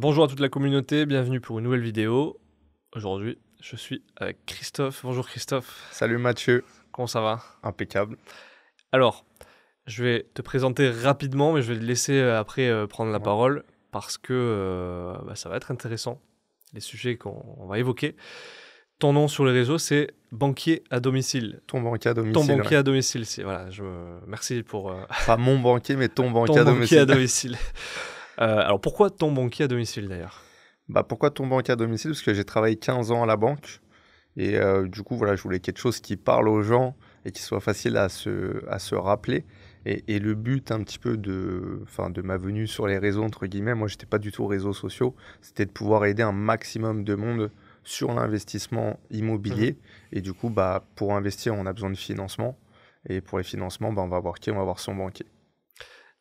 Bonjour à toute la communauté, bienvenue pour une nouvelle vidéo. Aujourd'hui, je suis avec Christophe. Bonjour Christophe. Salut Mathieu. Comment ça va Impeccable. Alors, je vais te présenter rapidement, mais je vais te laisser euh, après euh, prendre la parole parce que euh, bah, ça va être intéressant, les sujets qu'on va évoquer. Ton nom sur les réseaux, c'est banquier à domicile. Ton banquier à domicile. Ton banquier à domicile, c'est voilà. Je, merci pour. Pas mon banquier, mais ton banquier à domicile. Banquier à domicile. Euh, alors pourquoi ton banquier à domicile d'ailleurs bah, Pourquoi ton banquier à domicile Parce que j'ai travaillé 15 ans à la banque. Et euh, du coup, voilà, je voulais quelque chose qui parle aux gens et qui soit facile à se, à se rappeler. Et, le but un petit peu de, de ma venue sur les réseaux, entre guillemets, moi, j'étais pas du tout réseaux sociaux, c'était de pouvoir aider un maximum de monde sur l'investissement immobilier. Mmh. Et du coup, bah, pour investir, on a besoin de financement. Et pour les financements, bah, on va voir qui On va voir son banquier.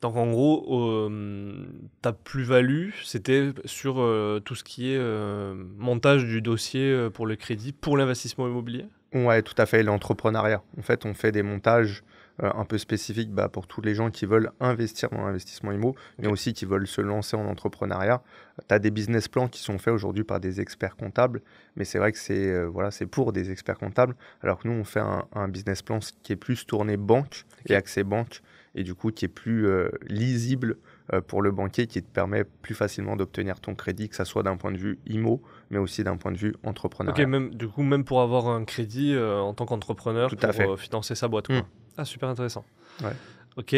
Donc en gros, euh, ta plus-value, c'était sur euh, tout ce qui est euh, montage du dossier pour le crédit, pour l'investissement immobilier Ouais, tout à fait, l'entrepreneuriat. En fait, on fait des montages un peu spécifiques bah, pour tous les gens qui veulent investir dans l'investissement immobilier, mais aussi qui veulent se lancer en entrepreneuriat. Tu as des business plans qui sont faits aujourd'hui par des experts comptables, mais c'est vrai que c'est pour des experts comptables, alors que nous, on fait un, business plan qui est plus tourné banque et accès banque et du coup qui est plus euh, lisible euh, pour le banquier, qui te permet plus facilement d'obtenir ton crédit, que ça soit d'un point de vue IMO, mais aussi d'un point de vue entrepreneur. Ok, même, du coup, même pour avoir un crédit euh, en tant qu'entrepreneur pour fait. financer sa boîte. Quoi. Mmh. Ah, super intéressant. Ouais. Ok.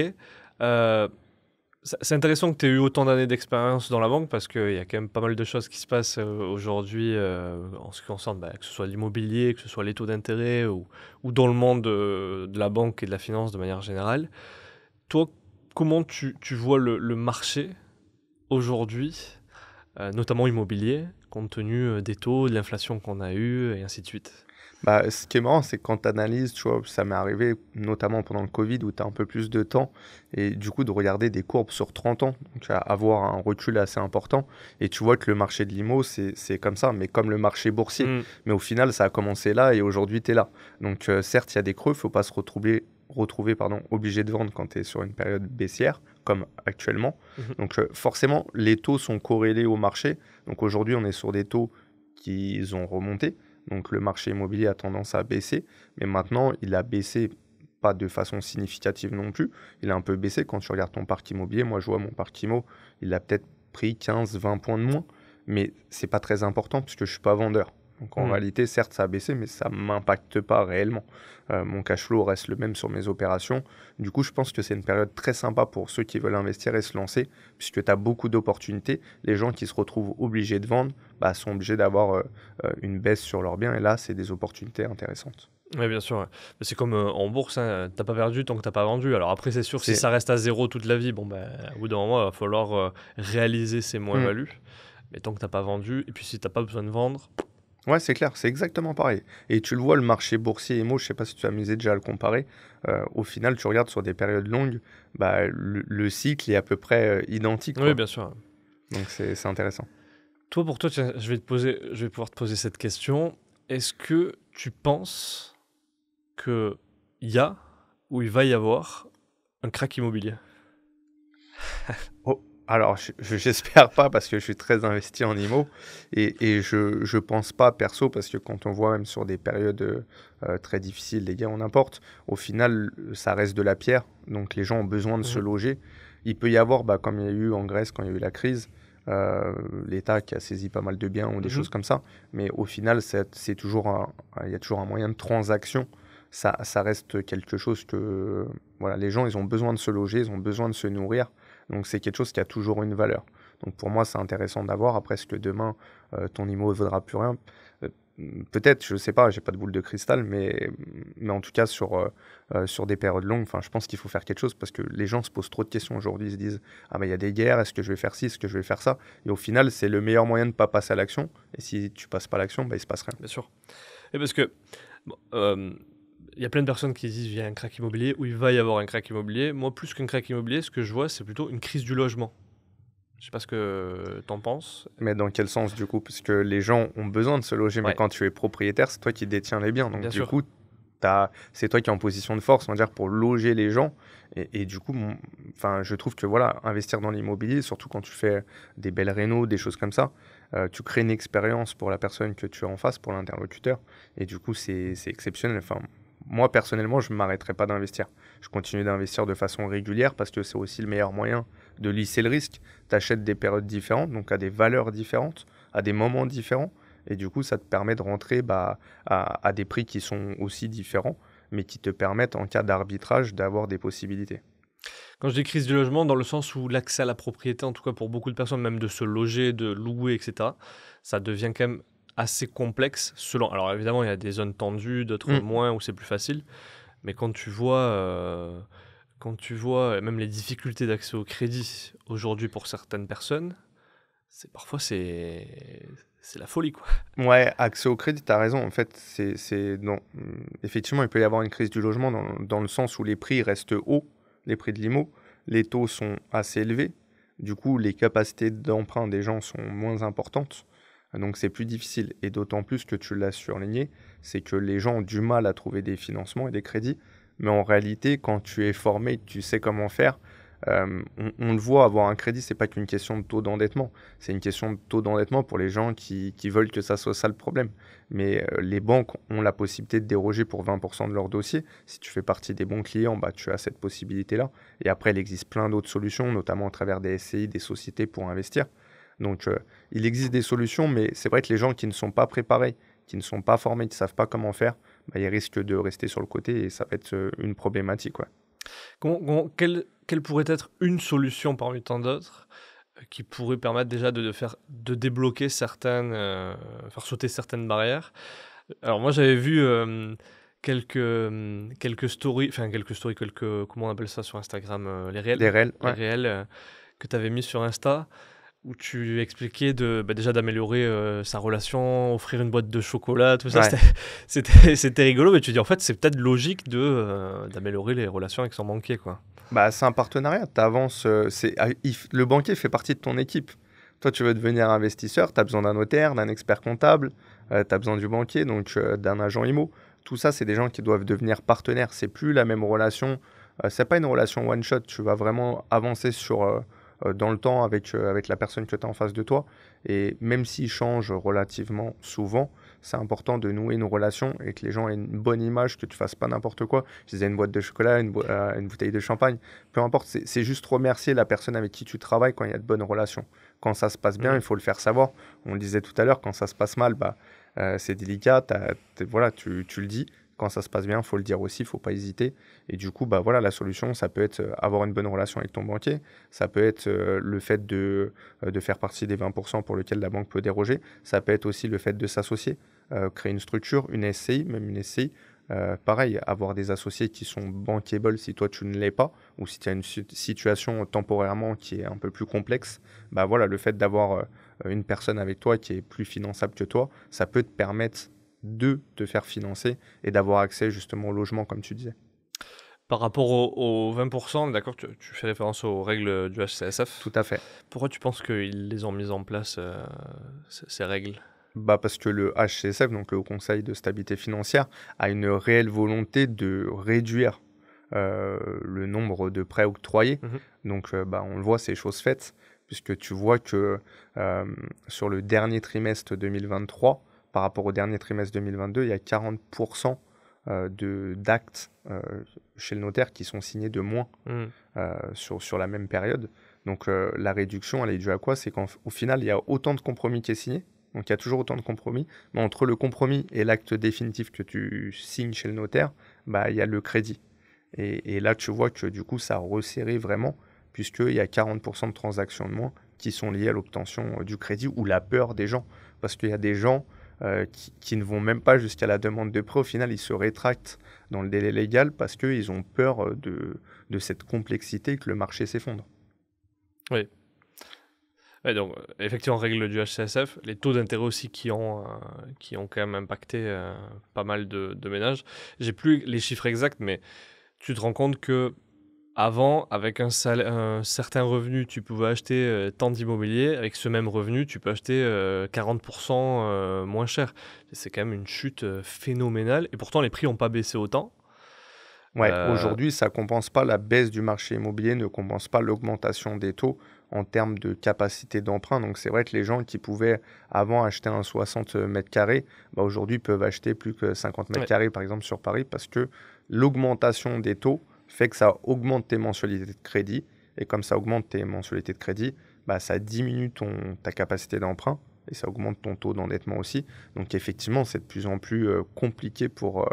C'est intéressant que tu aies eu autant d'années d'expérience dans la banque parce qu'il y a quand même pas mal de choses qui se passent aujourd'hui en ce qui concerne bah, que ce soit l'immobilier, que ce soit les taux d'intérêt ou, dans le monde de, la banque et de la finance de manière générale toi, comment tu, tu vois le, marché aujourd'hui, euh, notamment immobilier, compte tenu euh, des taux, de l'inflation qu'on a eue, et ainsi de suite bah, ce qui est marrant, c'est quand tu analyses, tu vois, ça m'est arrivé notamment pendant le Covid où tu as un peu plus de temps et du coup de regarder des courbes sur 30 ans, donc tu vas avoir un recul assez important et tu vois que le marché de l'IMO, c'est comme ça, mais comme le marché boursier. Mm. Mais au final, ça a commencé là et aujourd'hui, tu es là. Donc euh, certes, il y a des creux, faut pas se retrouver retrouver pardon, obligé de vendre quand tu es sur une période baissière, comme actuellement. Mhm. Donc euh, forcément, les taux sont corrélés au marché. Donc aujourd'hui, on est sur des taux qui ont remonté. Donc le marché immobilier a tendance à baisser. Mais maintenant, il a baissé pas de façon significative non plus. Il a un peu baissé quand tu regardes ton parc immobilier. Moi, je vois mon parc immo, il a peut-être pris 15-20 points de moins. Mais c'est pas très important puisque je suis pas vendeur. Donc en hmm. réalité, certes, ça a baissé, mais ça ne m'impacte pas réellement. Euh, mon cash flow reste le même sur mes opérations. Du coup, je pense que c'est une période très sympa pour ceux qui veulent investir et se lancer, puisque tu as beaucoup d'opportunités. Les gens qui se retrouvent obligés de vendre bah, sont obligés d'avoir euh, euh, une baisse sur leurs biens, et là, c'est des opportunités intéressantes. Oui, bien sûr. C'est comme en bourse, tu hein, t'as pas perdu tant que t'as pas vendu. Alors après, c'est sûr, si ça reste à zéro toute la vie, bon, ben, au bout d'un moment, il va falloir réaliser ses moins-values. Hmm. Mais tant que t'as pas vendu, et puis si t'as pas besoin de vendre, Ouais, c'est clair, c'est exactement pareil. Et tu le vois, le marché boursier émo je sais pas si tu as amusé déjà à le comparer. Euh, au final, tu regardes sur des périodes longues, bah, le, cycle est à peu près euh, identique. Oui, bien sûr. Donc c'est intéressant. Toi, pour toi, je vais, te poser, je vais pouvoir te poser cette question. Est-ce que tu penses qu'il y a ou il va y avoir un crack immobilier oh, alors, j'espère pas parce que je suis très investi en IMO et, je, ne pense pas perso parce que quand on voit même sur des périodes euh, très difficiles, les gars, on importe. Au final, ça reste de la pierre, donc les gens ont besoin de mmh. se loger. Il peut y avoir, bah, comme il y a eu en Grèce quand il y a eu la crise, euh, l'État qui a saisi pas mal de biens ou des mmh. choses comme ça, mais au final, c'est toujours il y a toujours un moyen de transaction. Ça, ça reste quelque chose que voilà, les gens ils ont besoin de se loger, ils ont besoin de se nourrir donc c'est quelque chose qui a toujours une valeur. Donc pour moi, c'est intéressant d'avoir. Après, est-ce que demain, euh, ton immo ne vaudra plus rien euh, Peut-être, je ne sais pas, j'ai pas de boule de cristal, mais, mais en tout cas, sur, euh, sur des périodes longues, je pense qu'il faut faire quelque chose parce que les gens se posent trop de questions aujourd'hui. Ils se disent Ah, mais il y a des guerres, est-ce que je vais faire ci, est-ce que je vais faire ça Et au final, c'est le meilleur moyen de ne pas passer à l'action. Et si tu passes pas à l'action, bah, il se passe rien. Bien sûr. Et parce que il y a plein de personnes qui disent qu'il y a un crack immobilier ou il va y avoir un crack immobilier. Moi, plus qu'un crack immobilier, ce que je vois, c'est plutôt une crise du logement. Je sais pas ce que tu en penses. Mais dans quel sens du coup Parce que les gens ont besoin de se loger, mais quand tu es propriétaire, c'est toi qui détiens les biens. Donc du coup, c'est toi qui es en position de force, on va dire, pour loger les gens. Et, du coup, enfin, je trouve que voilà, investir dans l'immobilier, surtout quand tu fais des belles rénaux, des choses comme ça, euh, tu crées une expérience pour la personne que tu as en face, pour l'interlocuteur. Et du coup, c'est exceptionnel. Enfin, moi personnellement, je ne m'arrêterai pas d'investir. Je continue d'investir de façon régulière parce que c'est aussi le meilleur moyen de lisser le risque. Tu achètes des périodes différentes, donc à des valeurs différentes, à des moments différents. Et du coup, ça te permet de rentrer bah, à, à des prix qui sont aussi différents, mais qui te permettent, en cas d'arbitrage, d'avoir des possibilités. Quand je dis crise du logement, dans le sens où l'accès à la propriété, en tout cas pour beaucoup de personnes, même de se loger, de louer, etc., ça devient quand même assez complexe selon. Alors évidemment, il y a des zones tendues, d'autres mm. moins où c'est plus facile. Mais quand tu vois, euh, quand tu vois euh, même les difficultés d'accès au crédit aujourd'hui pour certaines personnes, c'est parfois c'est c'est la folie quoi. Ouais, accès au crédit, tu as raison. En fait, c'est non. Mm, effectivement, il peut y avoir une crise du logement dans, dans le sens où les prix restent hauts, les prix de l'IMO, les taux sont assez élevés. Du coup, les capacités d'emprunt des gens sont moins importantes. Donc c'est plus difficile. Et d'autant plus que tu l'as surligné, c'est que les gens ont du mal à trouver des financements et des crédits. Mais en réalité, quand tu es formé, tu sais comment faire. Euh, on, le voit, avoir un crédit, c'est pas qu'une question de taux d'endettement. C'est une question de taux d'endettement pour les gens qui, veulent que ça soit ça le problème. Mais euh, les banques ont la possibilité de déroger pour 20% de leur dossier. Si tu fais partie des bons clients, bah, tu as cette possibilité-là. Et après, il existe plein d'autres solutions, notamment à travers des SCI, des sociétés pour investir. Donc, euh, il existe des solutions, mais c'est vrai que les gens qui ne sont pas préparés, qui ne sont pas formés, qui ne savent pas comment faire, bah, ils risquent de rester sur le côté et ça va être euh, une problématique. quelle, pourrait être une solution parmi tant d'autres euh, qui pourrait permettre déjà de, faire, de débloquer certaines, faire sauter certaines barrières Alors moi j'avais vu quelques, quelques stories, enfin quelques stories, quelques, comment on appelle ça sur Instagram, les réels, les réels, les réels que tu avais mis sur Insta où tu expliquais de, bah, déjà d'améliorer euh, sa relation, offrir une boîte de chocolat, tout ça. C'était rigolo, mais tu dis en fait, c'est peut-être logique euh, d'améliorer les relations avec son banquier. quoi. Bah, c'est un partenariat, euh, ah, le banquier fait partie de ton équipe. Toi, tu veux devenir investisseur, tu as besoin d'un notaire, d'un expert comptable, tu as besoin du banquier, donc d'un agent IMO. Tout ça, c'est des gens qui doivent devenir partenaires. C'est plus la même relation. c'est pas une relation one-shot. Tu vas vraiment avancer sur euh, dans le temps avec, euh, avec la personne que tu as en face de toi. Et même s'ils changent relativement souvent, c'est important de nouer une relation et que les gens aient une bonne image, que tu fasses pas n'importe quoi. Je disais une boîte de chocolat, une, euh, une bouteille de champagne, peu importe, c'est juste remercier la personne avec qui tu travailles quand il y a de bonnes relations. Quand ça se passe bien, il faut le faire savoir. On le disait tout à l'heure, quand ça se passe mal, bah, c'est délicat, voilà, tu, tu le dis, quand ça se passe bien, faut le dire aussi, faut pas hésiter. Et du coup, bah voilà, la solution, ça peut être euh, avoir une bonne relation avec ton banquier, ça peut être euh, le fait de, euh, de faire partie des 20% pour lesquels la banque peut déroger, ça peut être aussi le fait de s'associer, créer une structure, une SCI, même une SCI. pareil, avoir des associés qui sont bankable si toi tu ne l'es pas, ou si tu as une situation temporairement qui est un peu plus complexe, bah voilà, le fait d'avoir une personne avec toi qui est plus finançable que toi, ça peut te permettre de te faire financer et d'avoir accès justement au logement, comme tu disais. Par rapport aux 20%, d'accord, tu, fais référence aux règles du HCSF. Tout à fait. Pourquoi tu penses qu'ils les ont mises en place, euh, ces règles bah parce que le HCSF, donc le Conseil de stabilité financière, a une réelle volonté de réduire euh, le nombre de prêts octroyés. Mmh donc euh, bah, on le voit, c'est chose faite, puisque tu vois que sur le dernier trimestre 2023, par rapport au dernier trimestre 2022, il y a 40% euh, de d'actes euh, chez le notaire qui sont signés de moins hmm. euh, sur, sur la même période. Donc la réduction, elle est due à quoi C'est qu'au final, il y a autant de compromis qui est signé, donc il y a toujours autant de compromis. Mais entre le compromis et l'acte définitif que tu signes chez le notaire, bah, il y a le crédit. Et, là, tu vois que du coup, ça resserré vraiment, puisqu'il y a 40% de transactions de moins qui sont liées à l'obtention du crédit ou la peur des gens. Parce qu'il y a des gens euh, qui, ne vont même pas jusqu'à la demande de prêt. Au final, ils se rétractent dans le délai légal parce qu'ils ont peur euh, de, cette complexité que le marché s'effondre. Oui, donc, euh, effectivement, règle du HCSF, les taux d'intérêt aussi qui ont, qui ont quand même impacté pas mal de, de ménages. J'ai plus les chiffres exacts, mais tu te rends compte que avant, avec un, certain revenu, tu pouvais acheter euh, tant d'immobilier. Avec ce même revenu, tu peux acheter 40% euh, euh, moins cher. C'est quand même une chute phénoménale. Et pourtant, les prix n'ont pas baissé autant. Ouais, aujourd'hui, ça ne compense pas la baisse du marché immobilier, ne compense pas l'augmentation des taux en termes de capacité d'emprunt. Donc, c'est vrai que les gens qui pouvaient avant acheter un 60 mètres carrés, bah, aujourd'hui peuvent acheter plus que 50 mètres carrés, par exemple, sur Paris, parce que l'augmentation des taux fait que ça augmente tes mensualités de crédit. Et comme ça augmente tes mensualités de crédit, bah, ça diminue ton, ta capacité d'emprunt et ça augmente ton taux d'endettement aussi. Donc effectivement, c'est de plus en plus euh, compliqué euh,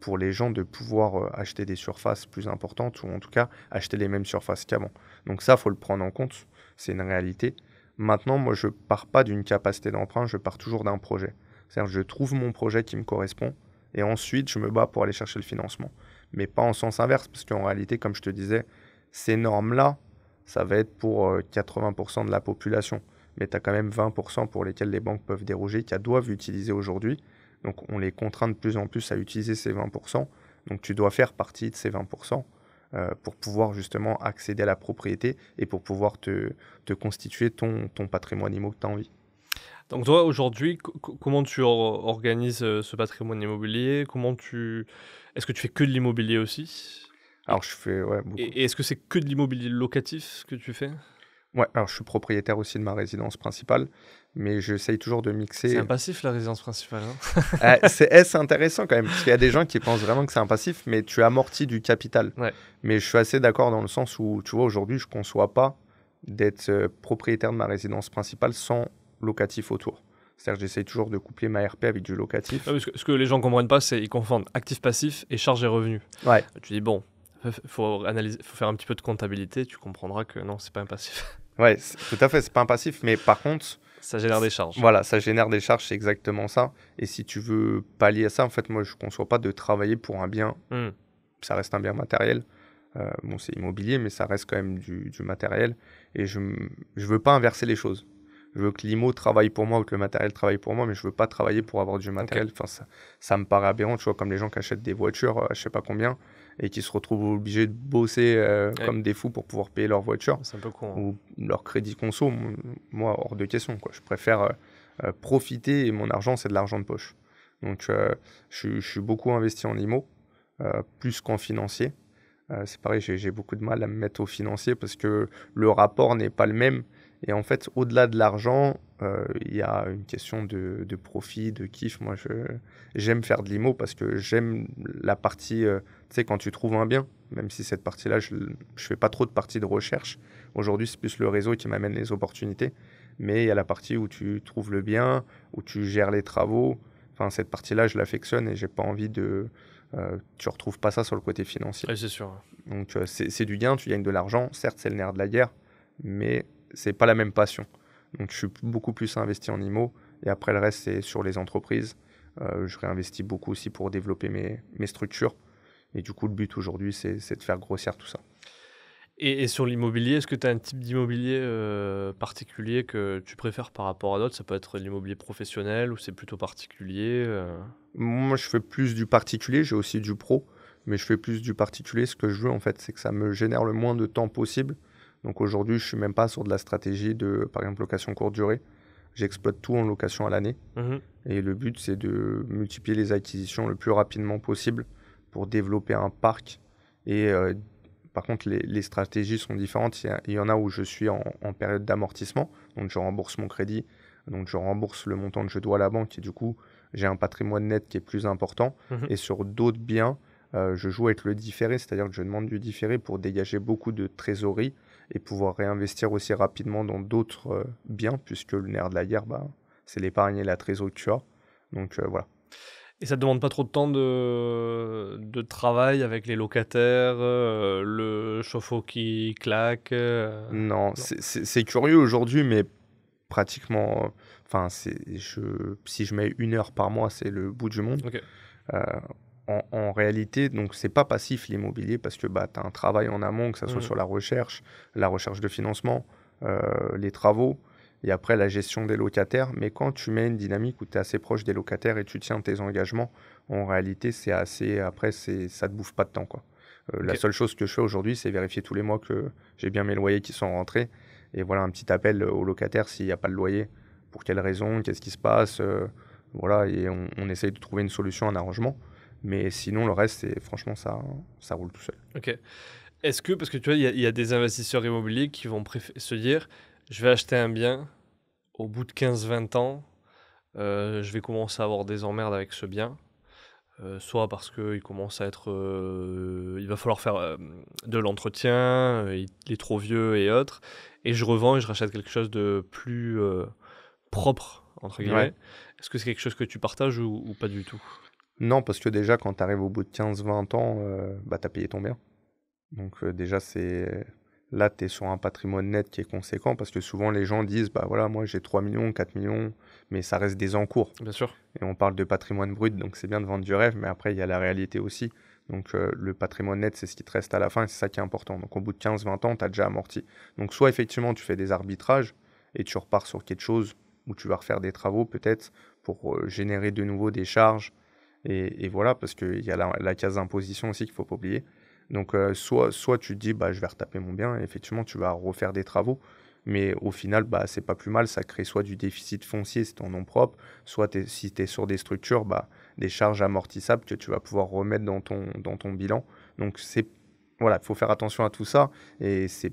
pour, les gens de pouvoir euh, acheter des surfaces plus importantes ou en tout cas acheter les mêmes surfaces qu'avant. Donc ça, faut le prendre en compte, c'est une réalité. Maintenant, moi, je pars pas d'une capacité d'emprunt, je pars toujours d'un projet. C'est-à-dire, je trouve mon projet qui me correspond et ensuite, je me bats pour aller chercher le financement mais pas en sens inverse, parce qu'en réalité, comme je te disais, ces normes-là, ça va être pour 80% euh, de la population, mais tu as quand même 20% pour lesquels les banques peuvent déroger, qui doivent utiliser aujourd'hui. Donc on les contraint de plus en plus à utiliser ces 20%, donc tu dois faire partie de ces 20% euh, pour pouvoir justement accéder à la propriété et pour pouvoir te, te constituer ton, ton patrimoine immo que tu as envie. Donc toi, aujourd'hui, comment tu organises euh, ce patrimoine immobilier Comment tu Est-ce que tu fais que de l'immobilier aussi Alors je fais ouais, beaucoup. Et, est-ce que c'est que de l'immobilier locatif que tu fais Ouais, alors je suis propriétaire aussi de ma résidence principale, mais j'essaye toujours de mixer. C'est un passif la résidence principale. Hein ah, eh, c'est intéressant quand même, parce qu'il y a des gens qui pensent vraiment que c'est un passif, mais tu amortis du capital. Ouais. Mais je suis assez d'accord dans le sens où, tu vois, aujourd'hui, je ne conçois pas d'être euh, propriétaire de ma résidence principale sans locatif autour. C'est-à-dire que j'essaie toujours de coupler ma RP avec du locatif. Parce ah que, ce que les gens ne comprennent pas, c'est qu'ils confondent actif-passif et charge et revenu. Ouais. Tu dis, bon, il faut, analyser, faut faire un petit peu de comptabilité, tu comprendras que non, c'est pas un passif. Ouais, tout à fait, c'est pas un passif, mais par contre. Ça génère des charges. Voilà, ça génère des charges, c'est exactement ça. Et si tu veux pallier à ça, en fait, moi, je ne conçois pas de travailler pour un bien. Hmm. Ça reste un bien matériel. Euh, bon, c'est immobilier, mais ça reste quand même du, du matériel. Et je ne veux pas inverser les choses. Je veux que l'IMO travaille pour moi ou que le matériel travaille pour moi, mais je ne veux pas travailler pour avoir du matériel. Enfin, ça, me paraît aberrant, tu vois, comme les gens qui achètent des voitures, je euh, je sais pas combien, et qui se retrouvent obligés de bosser euh, comme des fous pour pouvoir payer leur voiture. peu hein. Ou leur crédit conso, moi, hors de question, Je préfère euh, profiter et mon argent, c'est de l'argent de poche. Donc, je, je, suis beaucoup investi en IMO, plus qu'en financier. c'est pareil, j'ai beaucoup de mal à me mettre au financier parce que le rapport n'est pas le même. Et en fait, au-delà de l'argent, euh, il y a une question de, profit, de kiff. Moi, j'aime faire de l'IMO parce que j'aime la partie, euh, tu sais, quand tu trouves un bien, même si cette partie-là, je ne fais pas trop de partie de recherche. Aujourd'hui, c'est plus le réseau qui m'amène les opportunités. Mais il y a la partie où tu trouves le bien, où tu gères les travaux. Enfin, cette partie-là, je l'affectionne et j'ai pas envie de, Tu euh, tu retrouves pas ça sur le côté financier. Oui, c'est sûr. Donc c'est du gain, tu gagnes de l'argent, certes c'est le nerf de la guerre, mais c'est pas la même passion. Donc je suis beaucoup plus investi en IMO et après le reste c'est sur les entreprises. Euh, je réinvestis beaucoup aussi pour développer mes, structures. Et du coup, le but aujourd'hui, c'est de faire grossir tout ça. Et, sur l'immobilier, est-ce que tu as un type d'immobilier euh, particulier que tu préfères par rapport à d'autres Ça peut être l'immobilier professionnel ou c'est plutôt particulier euh? Moi, je fais plus du particulier, j'ai aussi du pro, mais je fais plus du particulier. Ce que je veux, en fait, c'est que ça me génère le moins de temps possible donc aujourd'hui, je suis même pas sur de la stratégie de, par exemple, location courte durée. J'exploite tout en location à l'année. Mhm. Et le but, c'est de multiplier les acquisitions le plus rapidement possible pour développer un parc. Et euh, par contre, les, stratégies sont différentes. Il y, en a où je suis en, période d'amortissement, donc je rembourse mon crédit, donc je rembourse le montant que je dois à la banque et du coup, j'ai un patrimoine net qui est plus important. Mhm. Et sur d'autres biens, euh, je joue avec le différé, c'est-à-dire que je demande du différé pour dégager beaucoup de trésorerie et pouvoir réinvestir aussi rapidement dans d'autres euh, biens, puisque le nerf de la guerre, bah, c'est l'épargne et la trésorerie que tu as. Donc euh, voilà. Et ça ne demande pas trop de temps de, travail avec les locataires, euh, le chauffe-eau qui claque Non, c'est curieux aujourd'hui, mais pratiquement. Enfin, si je mets une heure par mois, c'est le bout du monde en, réalité, donc c'est pas passif l'immobilier parce que bah, tu as un travail en amont, que ce soit mm. sur la recherche, la recherche de financement, euh, les travaux et après la gestion des locataires. Mais quand tu mets une dynamique où tu es assez proche des locataires et tu tiens tes engagements, en réalité, c'est assez. Après, c'est ça te bouffe pas de temps. Quoi. Euh, la seule chose que je fais aujourd'hui, c'est vérifier tous les mois que j'ai bien mes loyers qui sont rentrés. Et voilà un petit appel aux locataires s'il n'y a pas de loyer, pour quelles raisons, qu'est-ce qui se passe. Euh, voilà, et on, on, essaye de trouver une solution, un arrangement. Mais sinon, le reste, c'est franchement, ça, ça roule tout seul. Ok. Est-ce que, parce que tu vois, il y, a des investisseurs immobiliers qui vont se dire je vais acheter un bien, au bout de 15-20 ans, euh, je vais commencer à avoir des emmerdes avec ce bien. Euh, soit parce qu'il commence à être. Euh, il va falloir faire de l'entretien, il est trop vieux et autres. Et je revends et je rachète quelque chose de plus propre, entre guillemets. Est-ce que c'est quelque chose que tu partages ou pas du tout non, parce que déjà, quand tu arrives au bout de 15-20 ans, euh, bah, tu as payé ton bien. Donc, euh, déjà, c'est. Là, tu es sur un patrimoine net qui est conséquent parce que souvent les gens disent Bah voilà, moi j'ai 3 millions, 4 millions, mais ça reste des encours. Bien sûr. Et on parle de patrimoine brut, donc c'est bien de vendre du rêve, mais après, il y a la réalité aussi. Donc euh, le patrimoine net, c'est ce qui te reste à la fin, et c'est ça qui est important. Donc au bout de 15-20 ans, tu as déjà amorti. Donc soit effectivement, tu fais des arbitrages et tu repars sur quelque chose où tu vas refaire des travaux peut-être pour générer de nouveau des charges et, voilà, parce qu'il y a la, case d'imposition aussi qu'il ne faut pas oublier. Donc, euh, soit, soit tu te dis, bah, je vais retaper mon bien, effectivement, tu vas refaire des travaux. Mais au final, bah, c'est pas plus mal, ça crée soit du déficit foncier, c'est ton nom propre, soit si tu es sur des structures, bah, des charges amortissables que tu vas pouvoir remettre dans ton, dans ton bilan. Donc, c'est voilà, il faut faire attention à tout ça et c'est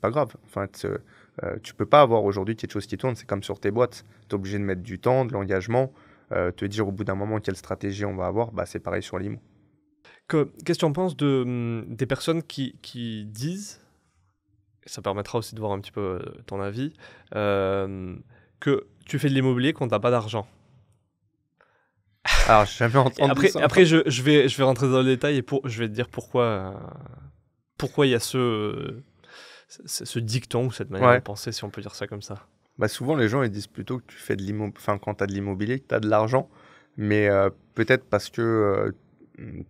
pas grave. Tu euh, ne euh, tu peux pas avoir aujourd'hui quelque chose qui tourne, c'est comme sur tes boîtes. Tu es obligé de mettre du temps, de l'engagement. Euh, te dire au bout d'un moment quelle stratégie on va avoir, bah, c'est pareil sur l'IMO. Qu'est-ce que tu en penses de, mm, des personnes qui, qui disent, ça permettra aussi de voir un petit peu euh, ton avis, euh, que tu fais de l'immobilier quand t'as pas d'argent alors, j'ai jamais après, je, vais, je vais rentrer dans le détail et pour, je vais te dire pourquoi pourquoi il y a ce, ce, dicton ou cette manière de penser, si on peut dire ça comme ça. Bah, souvent les gens ils disent plutôt que tu fais de enfin quand tu as de l'immobilier, que tu as de l'argent, mais euh, peut-être parce que euh,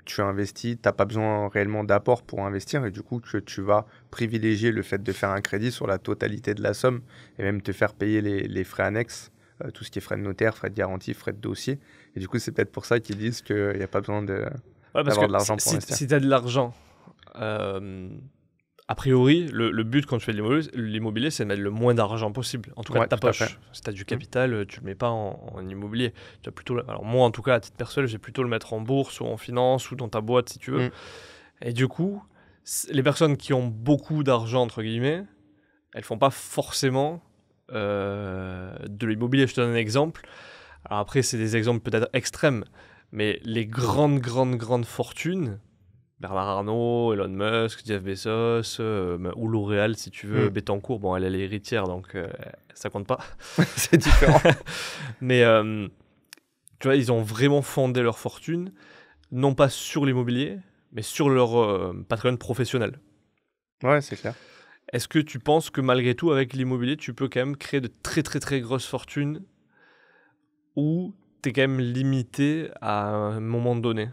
tu investis, tu n'as pas besoin réellement d'apport pour investir et du coup que tu vas privilégier le fait de faire un crédit sur la totalité de la somme et même te faire payer les, frais annexes, euh, tout ce qui est frais de notaire, frais de garantie, frais de dossier. Et du coup c'est peut-être pour ça qu'ils disent qu'il n'y a pas besoin de... de l'argent pour investir. Si tu as de l'argent, a priori, le, but quand tu fais de l'immobilier, c'est de mettre le moins d'argent possible, en tout cas ta poche. Si mm. euh, tu as du capital, tu ne le mets pas en, immobilier. Tu as plutôt, alors moi, en tout cas, à titre personnel, j'ai plutôt le mettre en bourse ou en finance ou dans ta boîte, si tu veux. Mm. Et du coup, les personnes qui ont beaucoup d'argent, entre guillemets, elles font pas forcément euh, de l'immobilier. Je te donne un exemple. Alors après, c'est des exemples peut-être extrêmes, mais les grandes, grandes, grandes fortunes Bernard Arnault, Elon Musk, Jeff Bezos, euh, ou L'Oréal, si tu veux, mm. bon, elle, est héritière, donc euh, ça compte pas. c'est différent. Mais euh, tu vois, ils ont vraiment fondé leur fortune, non pas sur l'immobilier, mais sur leur patrimoine professionnel. Ouais, c'est clair. Est-ce que tu penses que malgré tout, avec l'immobilier, tu peux quand même créer de très très très grosses fortunes ou tu es quand même limité à un moment donné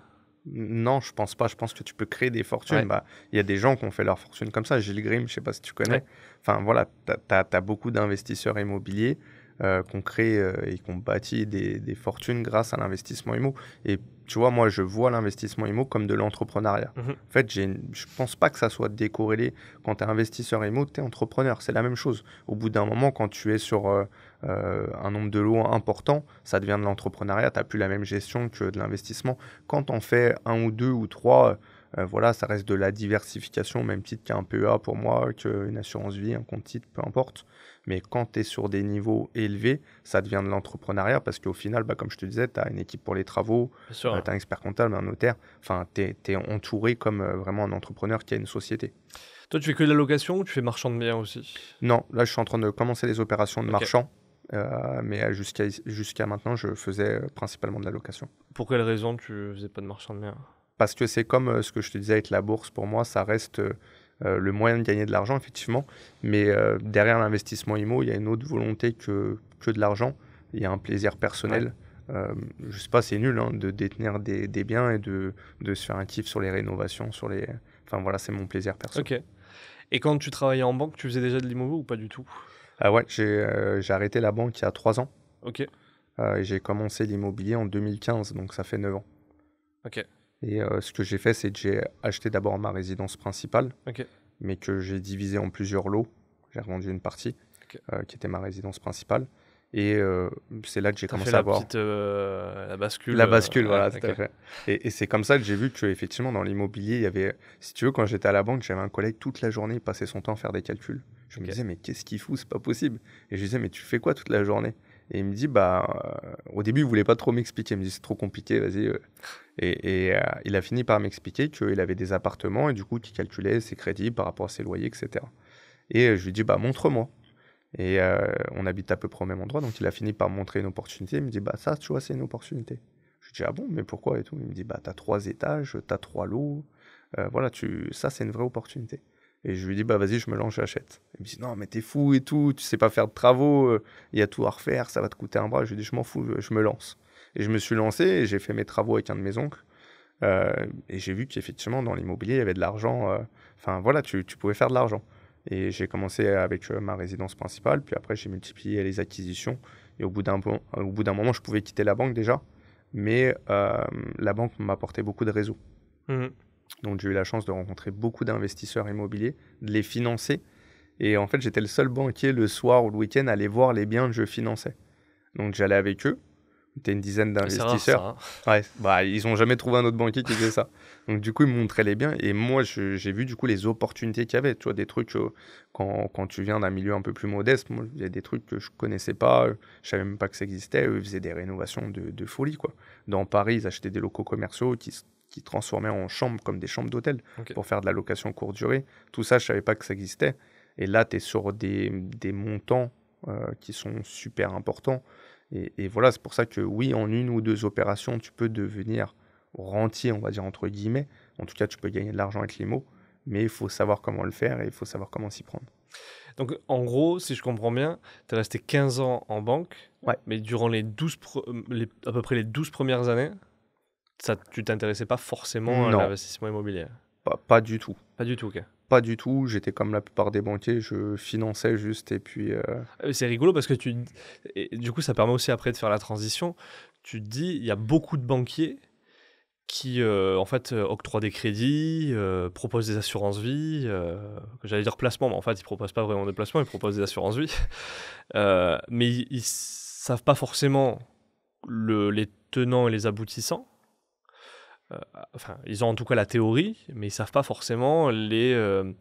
non, je pense pas. Je pense que tu peux créer des fortunes. Bah, il y a des gens qui ont fait leur fortune comme ça. Gilles Grimm, je sais pas si tu connais. Enfin, voilà, tu as, beaucoup d'investisseurs immobiliers euh, qui ont créé euh, et qui ont bâti des, fortunes grâce à l'investissement immo. Et tu vois, moi, je vois l'investissement immo comme de l'entrepreneuriat. Mhm. En fait, je ne pense pas que ça soit décorrélé. Quand tu es investisseur IMO, tu es entrepreneur. C'est la même chose. Au bout d'un moment, quand tu es sur... Euh, euh, un nombre de lots important, ça devient de l'entrepreneuriat, tu n'as plus la même gestion que de l'investissement. Quand on fait un ou deux ou trois, euh, euh, voilà, ça reste de la diversification, même titre qu'un PEA pour moi, qu'une assurance vie, un compte titre, peu importe. Mais quand tu es sur des niveaux élevés, ça devient de l'entrepreneuriat parce qu'au final, bah, comme je te disais, tu as une équipe pour les travaux, tu as un expert comptable, un notaire, enfin, tu es, entouré comme vraiment un entrepreneur qui a une société. Toi, tu fais que de la location ou tu fais marchand de biens aussi Non, là, je suis en train de commencer les opérations de marchand euh, mais euh, jusqu'à jusqu'à maintenant, je faisais euh, principalement de la location. Pour quelle raison tu faisais pas de marchand de biens Parce que c'est comme ce que je te disais avec la bourse, pour moi, ça reste le moyen de gagner de l'argent, effectivement, mais derrière l'investissement IMO, il y a une autre volonté que, que de l'argent, il y a un plaisir personnel. Euh, je sais pas, c'est nul hein, de détenir des, des, biens et de, de se faire un kiff sur les rénovations, sur les. Enfin voilà, c'est mon plaisir personnel. Ok. Et quand tu travaillais en banque, tu faisais déjà de l'immobilier ou pas du tout ah ouais, euh, j'ai arrêté la banque il y a 3 ans. Ok. Euh, j'ai commencé l'immobilier en 2015, donc ça fait 9 ans. Ok. Et euh, ce que j'ai fait, c'est que j'ai acheté d'abord ma résidence principale, mais que j'ai divisé en plusieurs lots. J'ai revendu une partie, qui était ma résidence principale. Et c'est là que j'ai commencé à voir. la bascule. La bascule, voilà, Et, c'est comme ça que j'ai vu que, effectivement, dans l'immobilier, il y avait. Si tu veux, quand j'étais à la banque, j'avais un collègue toute la journée, il passait son temps à faire des calculs. Je me disais, mais qu'est-ce qu'il fout C'est pas possible. Et je lui disais, mais tu fais quoi toute la journée Et il me dit, bah, euh, au début, il voulait pas trop m'expliquer. Il me dit, c'est trop compliqué, vas-y. Euh. Et, et euh, il a fini par m'expliquer qu'il avait des appartements et du coup, qu'il calculait ses crédits par rapport à ses loyers, etc. Et je lui dis, bah, montre-moi. Et on habite à peu près au même endroit, donc il a fini par montrer une opportunité. Il me dit, bah, ça, tu vois, c'est une opportunité. Je lui dis, ah bon, mais pourquoi et tout Il me dit, bah, t'as trois étages, t'as trois lots. voilà, tu... ça, c'est une vraie opportunité. Et je lui dis, bah vas-y, je me lance, j'achète. Il me dit, non, mais t'es fou et tout, tu sais pas faire de travaux, euh, il y a tout à refaire, ça va te coûter un bras. Je lui dis, je m'en fous, je, me lance. Et je me suis lancé et j'ai fait mes travaux avec un de mes oncles. Euh, et j'ai vu qu'effectivement, dans l'immobilier, il y avait de l'argent. Euh, enfin, voilà, tu, tu, pouvais faire de l'argent. Et j'ai commencé avec ma résidence principale, puis après, j'ai multiplié les acquisitions. Et au bout d'un moment, je pouvais quitter la banque déjà, mais la banque m'apportait beaucoup de réseaux. Mmh. Donc j'ai eu la chance de rencontrer beaucoup d'investisseurs immobiliers, de les financer. Et en fait, j'étais le seul banquier le soir ou le week-end à aller voir les biens que je finançais. Donc j'allais avec eux. C'était une dizaine ah, d'investisseurs. Hein. Bah, ils n'ont jamais trouvé un autre banquier qui faisait ça. Donc du coup, ils montraient les biens. Et moi, j'ai vu du coup les opportunités qu'il y avait. Tu vois, des trucs, euh, quand, tu viens d'un milieu un peu plus modeste, il y a des trucs que je ne connaissais pas. Euh, je savais même pas que ça existait. ils faisaient des rénovations de, folie. quoi. Dans Paris, ils achetaient des locaux commerciaux qui qui transformaient en chambres comme des chambres d'hôtel pour faire de la location courte durée. Tout ça, je savais pas que ça existait. Et là, tu es sur des, montants euh, qui sont super importants. Et, voilà, c'est pour ça que oui, en une ou deux opérations, tu peux devenir rentier, on va dire entre guillemets. En tout cas, tu peux gagner de l'argent avec les mots, mais il faut savoir comment le faire et il faut savoir comment s'y prendre. Donc, en gros, si je comprends bien, tu es resté 15 ans en banque, mais durant les, 12 euh, à peu près les 12 premières années, ça, tu t'intéressais pas forcément à l'investissement immobilier pas, pas, du tout. Pas du tout, ok. Pas du tout. J'étais comme la plupart des banquiers, je finançais juste et puis. Euh, ah c'est rigolo parce que tu. du coup, ça permet aussi après de faire la transition. Tu te dis, il y a beaucoup de banquiers qui euh, en fait euh, octroient des crédits, proposent des assurances vie, j'allais dire placement, mais en fait ils proposent pas vraiment des placements, ils proposent des assurances vie, mais ils, ils, savent pas forcément le, les tenants et les aboutissants. Euh, enfin, ils ont en tout cas la théorie, mais ils savent pas forcément les, euh,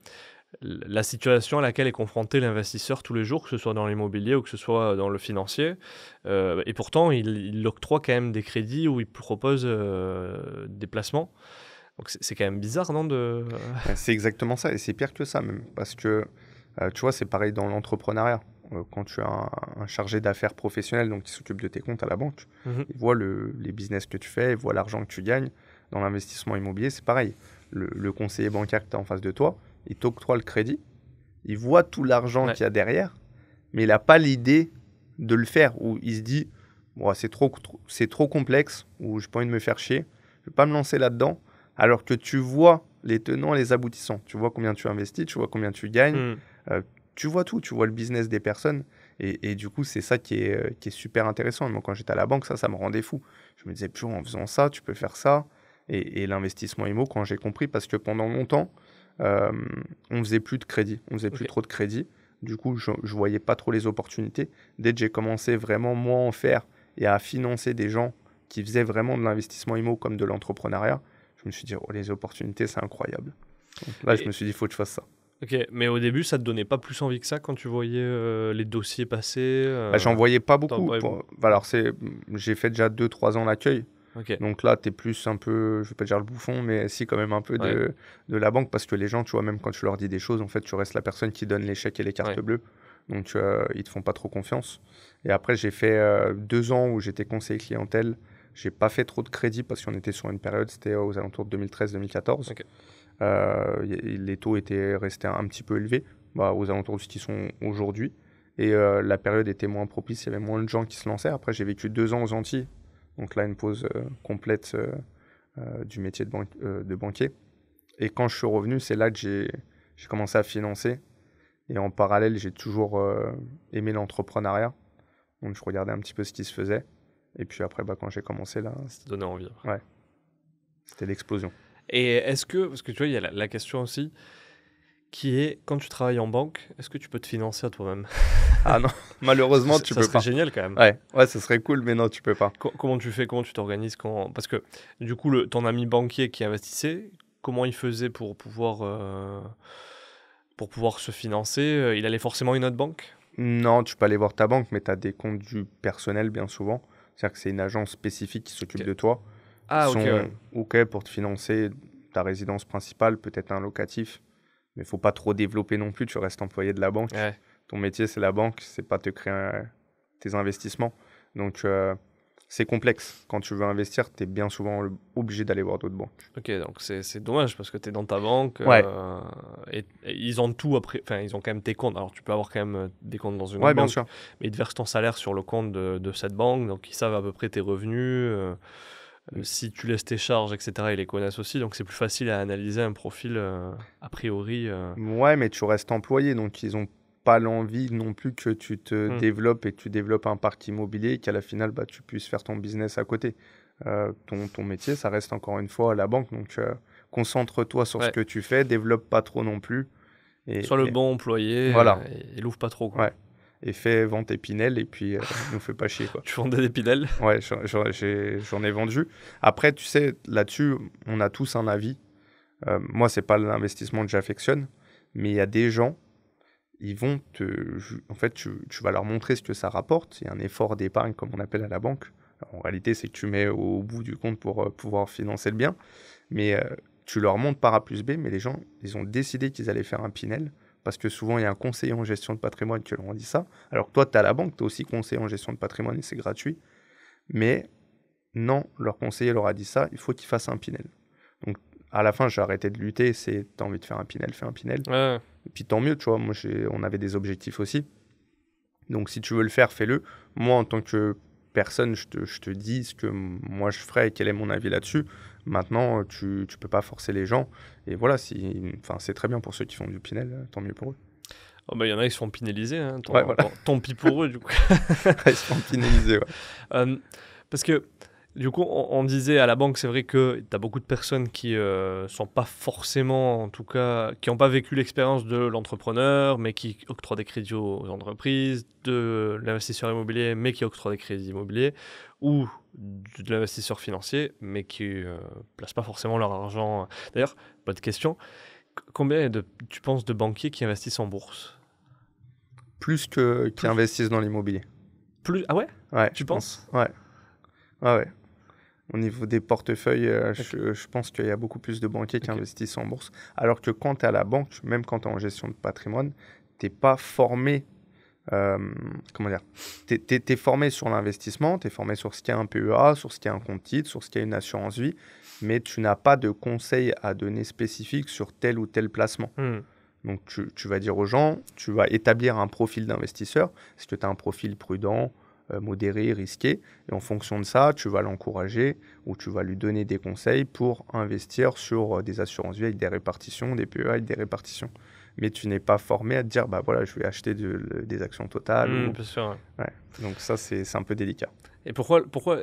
la situation à laquelle est confronté l'investisseur tous les jours, que ce soit dans l'immobilier ou que ce soit dans le financier. Euh, et pourtant, il, octroient quand même des crédits ou il propose des placements. Donc c'est quand même bizarre, non de... C'est exactement ça, et c'est pire que ça même, parce que, tu vois, c'est pareil dans l'entrepreneuriat. Euh, quand tu as un, chargé d'affaires professionnel, donc qui s'occupe de tes comptes à la banque, mmh il voit les business que tu fais, il voit l'argent que tu gagnes. Dans l'investissement immobilier, c'est pareil. Le, conseiller bancaire que tu as en face de toi, il t'octroie le crédit, il voit tout l'argent qu'il y a derrière, mais il n'a pas l'idée de le faire, Ou il se dit, c'est trop, trop complexe, ou je n'ai pas envie de me faire chier, je ne vais pas me lancer là-dedans, alors que tu vois les tenants, les aboutissants, tu vois combien tu investis, tu vois combien tu gagnes, mmh. euh, tu vois tout, tu vois le business des personnes. Et, du coup, c'est ça euh, qui est, super intéressant. Moi, quand j'étais à la banque, ça, ça me rendait fou. Je me disais, plus en faisant ça, tu peux faire ça. Et, l'investissement IMO, quand j'ai compris, parce que pendant longtemps, euh, on faisait plus de crédit, on faisait plus trop de crédit. Du coup, je, voyais pas trop les opportunités. Dès que j'ai commencé vraiment moi en faire et à financer des gens qui faisaient vraiment de l'investissement IMO comme de l'entrepreneuriat, je me suis dit, oh, les opportunités, c'est incroyable. là, je me suis dit, il faut que je fasse ça. Ok, mais au début, ça te donnait pas plus envie que ça quand tu voyais euh, les dossiers passer euh, bah, J'en voyais pas beaucoup. Bah, alors, c'est... j'ai fait déjà 2-3 ans l'accueil. Donc là, tu es plus un peu, je vais pas dire le bouffon, mais si, quand même un peu de, de, la banque, parce que les gens, tu vois, même quand tu leur dis des choses, en fait, tu restes la personne qui donne les chèques et les cartes bleues. Donc, ils ils te font pas trop confiance. Et après, j'ai fait euh, deux ans où j'étais conseiller clientèle. J'ai pas fait trop de crédit parce qu'on était sur une période, c'était aux alentours de 2013-2014. Euh, les taux étaient restés un petit peu élevés, bah, aux alentours de ce qu'ils sont aujourd'hui. Et euh, la période était moins propice, il y avait moins de gens qui se lançaient. Après, j'ai vécu deux ans aux Antilles, donc là, une pause euh, complète du métier de, de banquier. Et quand je suis revenu, c'est là que j'ai commencé à financer. Et en parallèle, j'ai toujours aimé l'entrepreneuriat. Donc je regardais un petit peu ce qui se faisait. Et puis après, bah, quand j'ai commencé là. Ça donnait envie. Ouais. C'était l'explosion. Et est-ce que, parce que tu vois, il y a la, question aussi qui est quand tu travailles en banque, est-ce que tu peux te financer à toi-même Ah non, malheureusement, tu peux pas. Ça génial quand même. Ouais, ouais, ça serait cool, mais non, tu peux pas. comment tu fais Comment tu t'organises quand... Parce que du coup, ton ami banquier qui investissait, comment il faisait pour pouvoir, euh, pour pouvoir se financer euh, Il allait forcément à une autre banque Non, tu peux aller voir ta banque, mais tu as des comptes du personnel bien souvent. C'est-à-dire que c'est une agence spécifique qui s'occupe de toi. Ah, sont ok. Ok pour te financer ta résidence principale, peut-être un locatif. Mais il faut pas trop développer non plus, tu restes employé de la banque. Ton métier, c'est la banque, c'est pas te créer tes investissements. Donc, euh, c'est complexe. Quand tu veux investir, tu es bien souvent obligé d'aller voir d'autres banques. Ok, donc c'est dommage parce que tu es dans ta banque. Euh, et, ils ont tout après. Enfin, ils ont quand même tes comptes. Alors, tu peux avoir quand même euh, des comptes dans une ouais, autre bien banque. Sûr. Mais ils te versent ton salaire sur le compte de, cette banque. Donc, ils savent à peu près tes revenus. Euh, si tu laisses tes charges, etc., ils les connaissent aussi, donc c'est plus facile à analyser un profil euh, a priori. Euh. Ouais, mais tu restes employé, donc ils ont pas l'envie non plus que tu te hmm. développes et tu développes un parc immobilier et qu'à la finale, bah, tu puisses faire ton business à côté. ton, ton, métier, ça reste encore une fois à la banque. Donc, concentre-toi sur ce que tu fais, développe pas trop non plus. Sois le bon employé voilà. et, l'ouvre pas trop et fait vente épinel et puis euh, nous fait pas chier quoi. tu vendais des pinelles Ouais, j'en ai, vendu. Après, tu sais, là-dessus, on a tous un avis. Moi, euh, moi, c'est pas l'investissement que j'affectionne, mais il y a des gens, ils vont te, en fait, tu, vas leur montrer ce que ça rapporte. Il y a un effort d'épargne comme on appelle à la banque. en réalité, c'est que tu mets au bout du compte pour euh, pouvoir financer le bien, mais euh, tu leur montres par A plus B, mais les gens, ils ont décidé qu'ils allaient faire un Pinel parce que souvent il y a un conseiller en gestion de patrimoine qui leur a dit ça. Alors toi, tu as la banque, tu es aussi conseiller en gestion de patrimoine et c'est gratuit. Mais non, leur conseiller leur a dit ça, il faut qu'ils fassent un Pinel. Donc à la fin, j'ai arrêté de lutter, c'est tu as envie de faire un Pinel, fais un Pinel. Et puis tant mieux, tu vois, moi, on avait des objectifs aussi. Donc si tu veux le faire, fais-le. Moi, en tant que personne, je te, je te dis ce que moi je ferais et quel est mon avis là-dessus. Maintenant, euh, tu ne peux pas forcer les gens. Et voilà, si, c'est très bien pour ceux qui font du Pinel, euh, tant mieux pour eux. Oh, bah, il y en a qui sont font hein. tant, pis pour eux du coup. Ils se font ouais. Euh, parce que du coup, on, disait à la banque, c'est vrai que tu as beaucoup de personnes qui euh, sont pas forcément, en tout cas, qui n'ont pas vécu l'expérience de l'entrepreneur, mais qui octroient des crédits aux entreprises, de l'investisseur immobilier, mais qui octroient des crédits immobiliers, ou de l'investisseur financier, mais qui ne euh, placent pas forcément leur argent. D'ailleurs, bonne question. Combien de, tu penses de banquiers qui investissent en bourse Plus que qui investissent dans l'immobilier. Plus Ah ouais, ouais Tu penses Ouais. Ah ouais. Au niveau des portefeuilles, euh, je, pense qu'il y a beaucoup plus de banquiers qui investissent en bourse. Alors que quand tu es à la banque, même quand tu es en gestion de patrimoine, tu pas formé. Euh, comment dire Tu formé sur l'investissement, tu es formé sur ce qu'est un PEA, sur ce qu'est un compte titre, sur ce qu'est une assurance vie, mais tu n'as pas de conseils à donner spécifiques sur tel ou tel placement. Hmm. Donc tu, tu, vas dire aux gens, tu vas établir un profil d'investisseur, est-ce que tu as un profil prudent, euh, modéré, risqué. Et en fonction de ça, tu vas l'encourager ou tu vas lui donner des conseils pour investir sur euh, des assurances vie des répartitions, des PEA des répartitions. Mais tu n'es pas formé à te dire, bah voilà, je vais acheter des actions totales. Mmh, Donc ça, c'est un peu délicat. Et pourquoi, pourquoi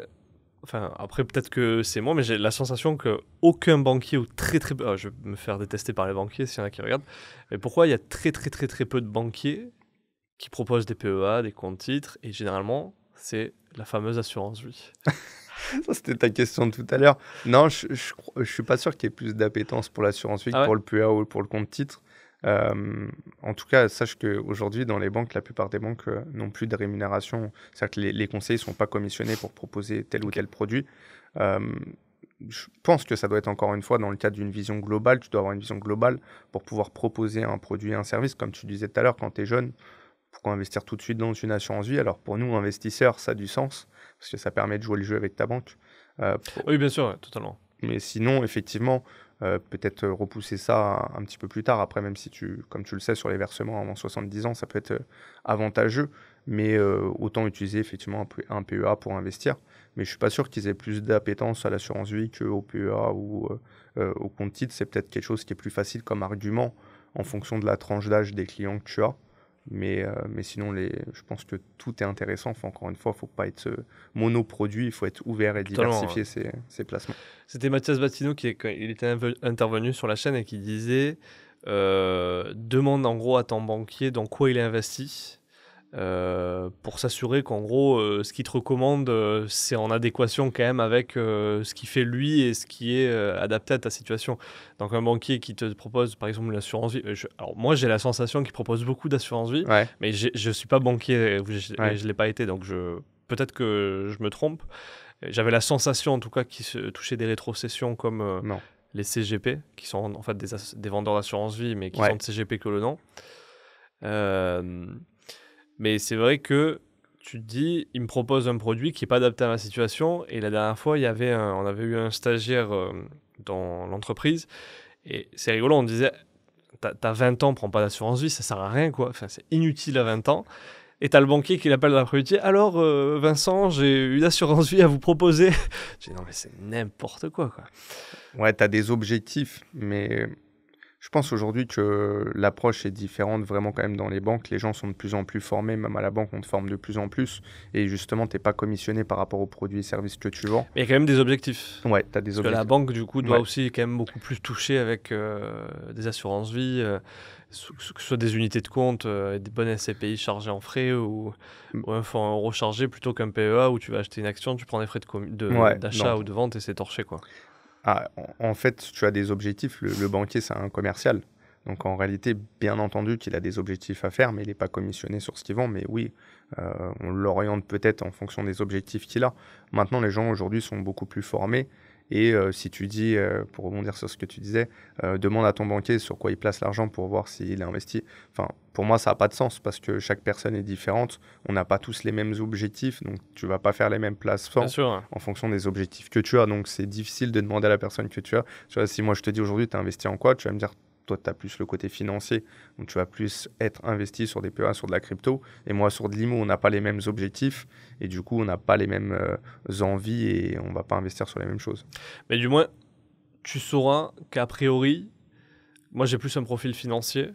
enfin après peut-être que c'est moi, mais j'ai la sensation que aucun banquier ou très très peu, ah, je vais me faire détester par les banquiers s'il y en a qui regardent, mais pourquoi il y a très très très très peu de banquiers qui proposent des PEA, des comptes titres et généralement c'est la fameuse assurance vie. Ça, c'était ta question tout à l'heure. Non, je, je, suis pas sûr qu'il y ait plus d'appétence pour l'assurance vie que ah pour le PA e ou pour le compte titre. Euh, en tout cas, sache qu'aujourd'hui, dans les banques, la plupart des banques euh, n'ont plus de rémunération. C'est-à-dire que les, conseils ne sont pas commissionnés pour proposer tel ou tel produit. Euh, je pense que ça doit être encore une fois dans le cadre d'une vision globale. Tu dois avoir une vision globale pour pouvoir proposer un produit, un service. Comme tu disais tout à l'heure, quand tu es jeune, pourquoi investir tout de suite dans une assurance vie Alors pour nous, investisseurs, ça a du sens, parce que ça permet de jouer le jeu avec ta banque. Euh, oui, bien sûr, totalement. Mais sinon, effectivement, euh, peut-être repousser ça un, petit peu plus tard. Après, même si tu, comme tu le sais, sur les versements avant 70 ans, ça peut être euh, avantageux, mais autant utiliser effectivement un, PEA pour investir. Mais je suis pas sûr qu'ils aient plus d'appétence à l'assurance vie qu'au PEA ou au compte titre. C'est peut-être quelque chose qui est plus facile comme argument en fonction de la tranche d'âge des clients que tu as. Mais, euh, mais sinon, les, je pense que tout est intéressant. encore une fois, il ne faut pas être monoproduit, il faut être ouvert et diversifier ses, placements. C'était Mathias Batineau qui il était intervenu sur la chaîne et qui disait euh, demande en gros à ton banquier dans quoi il investi. Euh, pour s'assurer qu'en gros, euh, ce qu'il te recommande, euh, c'est en adéquation quand même avec ce qu'il fait lui et ce qui est adapté à ta situation. Donc, un banquier qui te propose, par exemple, l'assurance vie. alors, moi, j'ai la sensation qu'il propose beaucoup d'assurance vie, mais je ne suis pas banquier, je ne l'ai pas été, donc peut-être que je me trompe. J'avais la sensation, en tout cas, qu'il touchait des rétrocessions comme les CGP, qui sont en fait des, vendeurs d'assurance vie, mais qui sont de CGP que le nom. Euh, mais c'est vrai que tu te dis, il me propose un produit qui n'est pas adapté à ma situation. Et la dernière fois, il y avait on avait eu un stagiaire euh, dans l'entreprise. Et c'est rigolo, on disait, t'as 20 ans, prends pas d'assurance vie, ça sert à rien, quoi. Enfin, c'est inutile à 20 ans. Et t'as le banquier qui l'appelle la dit, Alors, euh, Vincent, j'ai une assurance vie à vous proposer. dis non, mais c'est n'importe quoi, quoi. Ouais, t'as des objectifs, mais je pense aujourd'hui que l'approche est différente vraiment quand même dans les banques. Les gens sont de plus en plus formés, même à la banque, on te forme de plus en plus. Et justement, tu n'es pas commissionné par rapport aux produits et services que tu vends. Mais il y a quand même des objectifs. Ouais, tu as des objectifs. la banque, du coup, doit aussi quand même beaucoup plus toucher avec euh, des assurances vie. Euh, que ce soit des unités de compte, euh, des bonnes SCPI chargées en frais ou, mm. un fonds rechargé plutôt qu'un PEA où tu vas acheter une action, tu prends des frais d'achat de de, ou de vente et c'est torché. quoi. Ah, en, fait, tu as des objectifs. Le, banquier, c'est un commercial. Donc en réalité, bien entendu qu'il a des objectifs à faire, mais il n'est pas commissionné sur ce qu'il vend. Mais oui, euh, on l'oriente peut-être en fonction des objectifs qu'il a. Maintenant, les gens aujourd'hui sont beaucoup plus formés. Et euh, si tu dis, euh, pour rebondir sur ce que tu disais, euh, demande à ton banquier sur quoi il place l'argent pour voir s'il a investi. Enfin, pour moi, ça n'a pas de sens parce que chaque personne est différente. On n'a pas tous les mêmes objectifs, donc tu vas pas faire les mêmes places en fonction des objectifs que tu as. Donc c'est difficile de demander à la personne que tu as. si moi je te dis aujourd'hui, tu as investi en quoi Tu vas me dire, toi, tu as plus le côté financier, donc tu vas plus être investi sur des PEA, sur de la crypto. Et moi, sur de l'IMO, on n'a pas les mêmes objectifs et du coup, on n'a pas les mêmes euh, envies et on ne va pas investir sur les mêmes choses. Mais du moins, tu sauras qu'a priori, moi j'ai plus un profil financier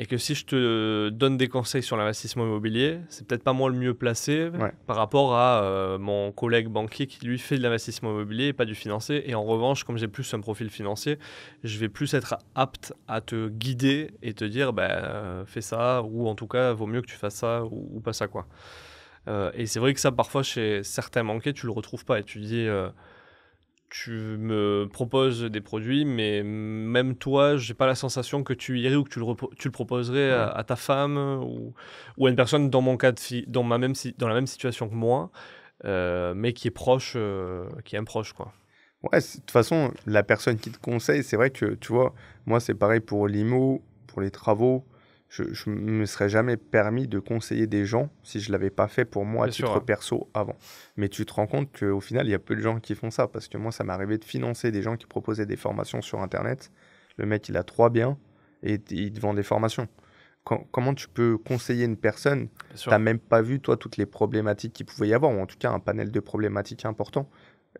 et que si je te donne des conseils sur l'investissement immobilier, c'est peut-être pas moi le mieux placé par rapport à euh, mon collègue banquier qui lui fait de l'investissement immobilier et pas du financier. Et en revanche, comme j'ai plus un profil financier, je vais plus être apte à te guider et te dire bah, euh, fais ça ou en tout cas vaut mieux que tu fasses ça ou, pas ça quoi. Euh, et c'est vrai que ça parfois chez certains banquiers tu le retrouves pas et tu dis tu me proposes des produits, mais même toi, j'ai pas la sensation que tu irais ou que tu le, proposerais à, ta femme ou, à une personne dans mon cas dans ma même dans la même situation que moi, euh, mais qui est proche, euh, qui est un proche quoi. Ouais, de toute façon, la personne qui te conseille, c'est vrai que tu vois, moi c'est pareil pour l'IMO, pour les travaux je ne me serais jamais permis de conseiller des gens si je ne l'avais pas fait pour moi sur à titre perso avant. Mais tu te rends compte qu'au final, il y a peu de gens qui font ça. Parce que moi, ça m'est arrivé de financer des gens qui proposaient des formations sur Internet. Le mec, il a trois biens et il te vend des formations. comment tu peux conseiller une personne Tu n'as même pas vu, toi, toutes les problématiques qu'il pouvait y avoir, ou en tout cas un panel de problématiques importants.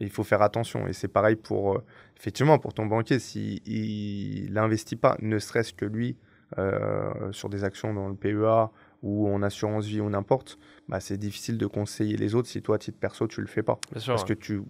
il faut faire attention. Et c'est pareil pour, euh, effectivement, pour ton banquier, s'il n'investit pas, ne serait-ce que lui, euh, sur des actions dans le PEA ou en assurance vie ou n'importe, bah, c'est difficile de conseiller les autres si toi, à titre perso, tu le fais pas. Parce que tu,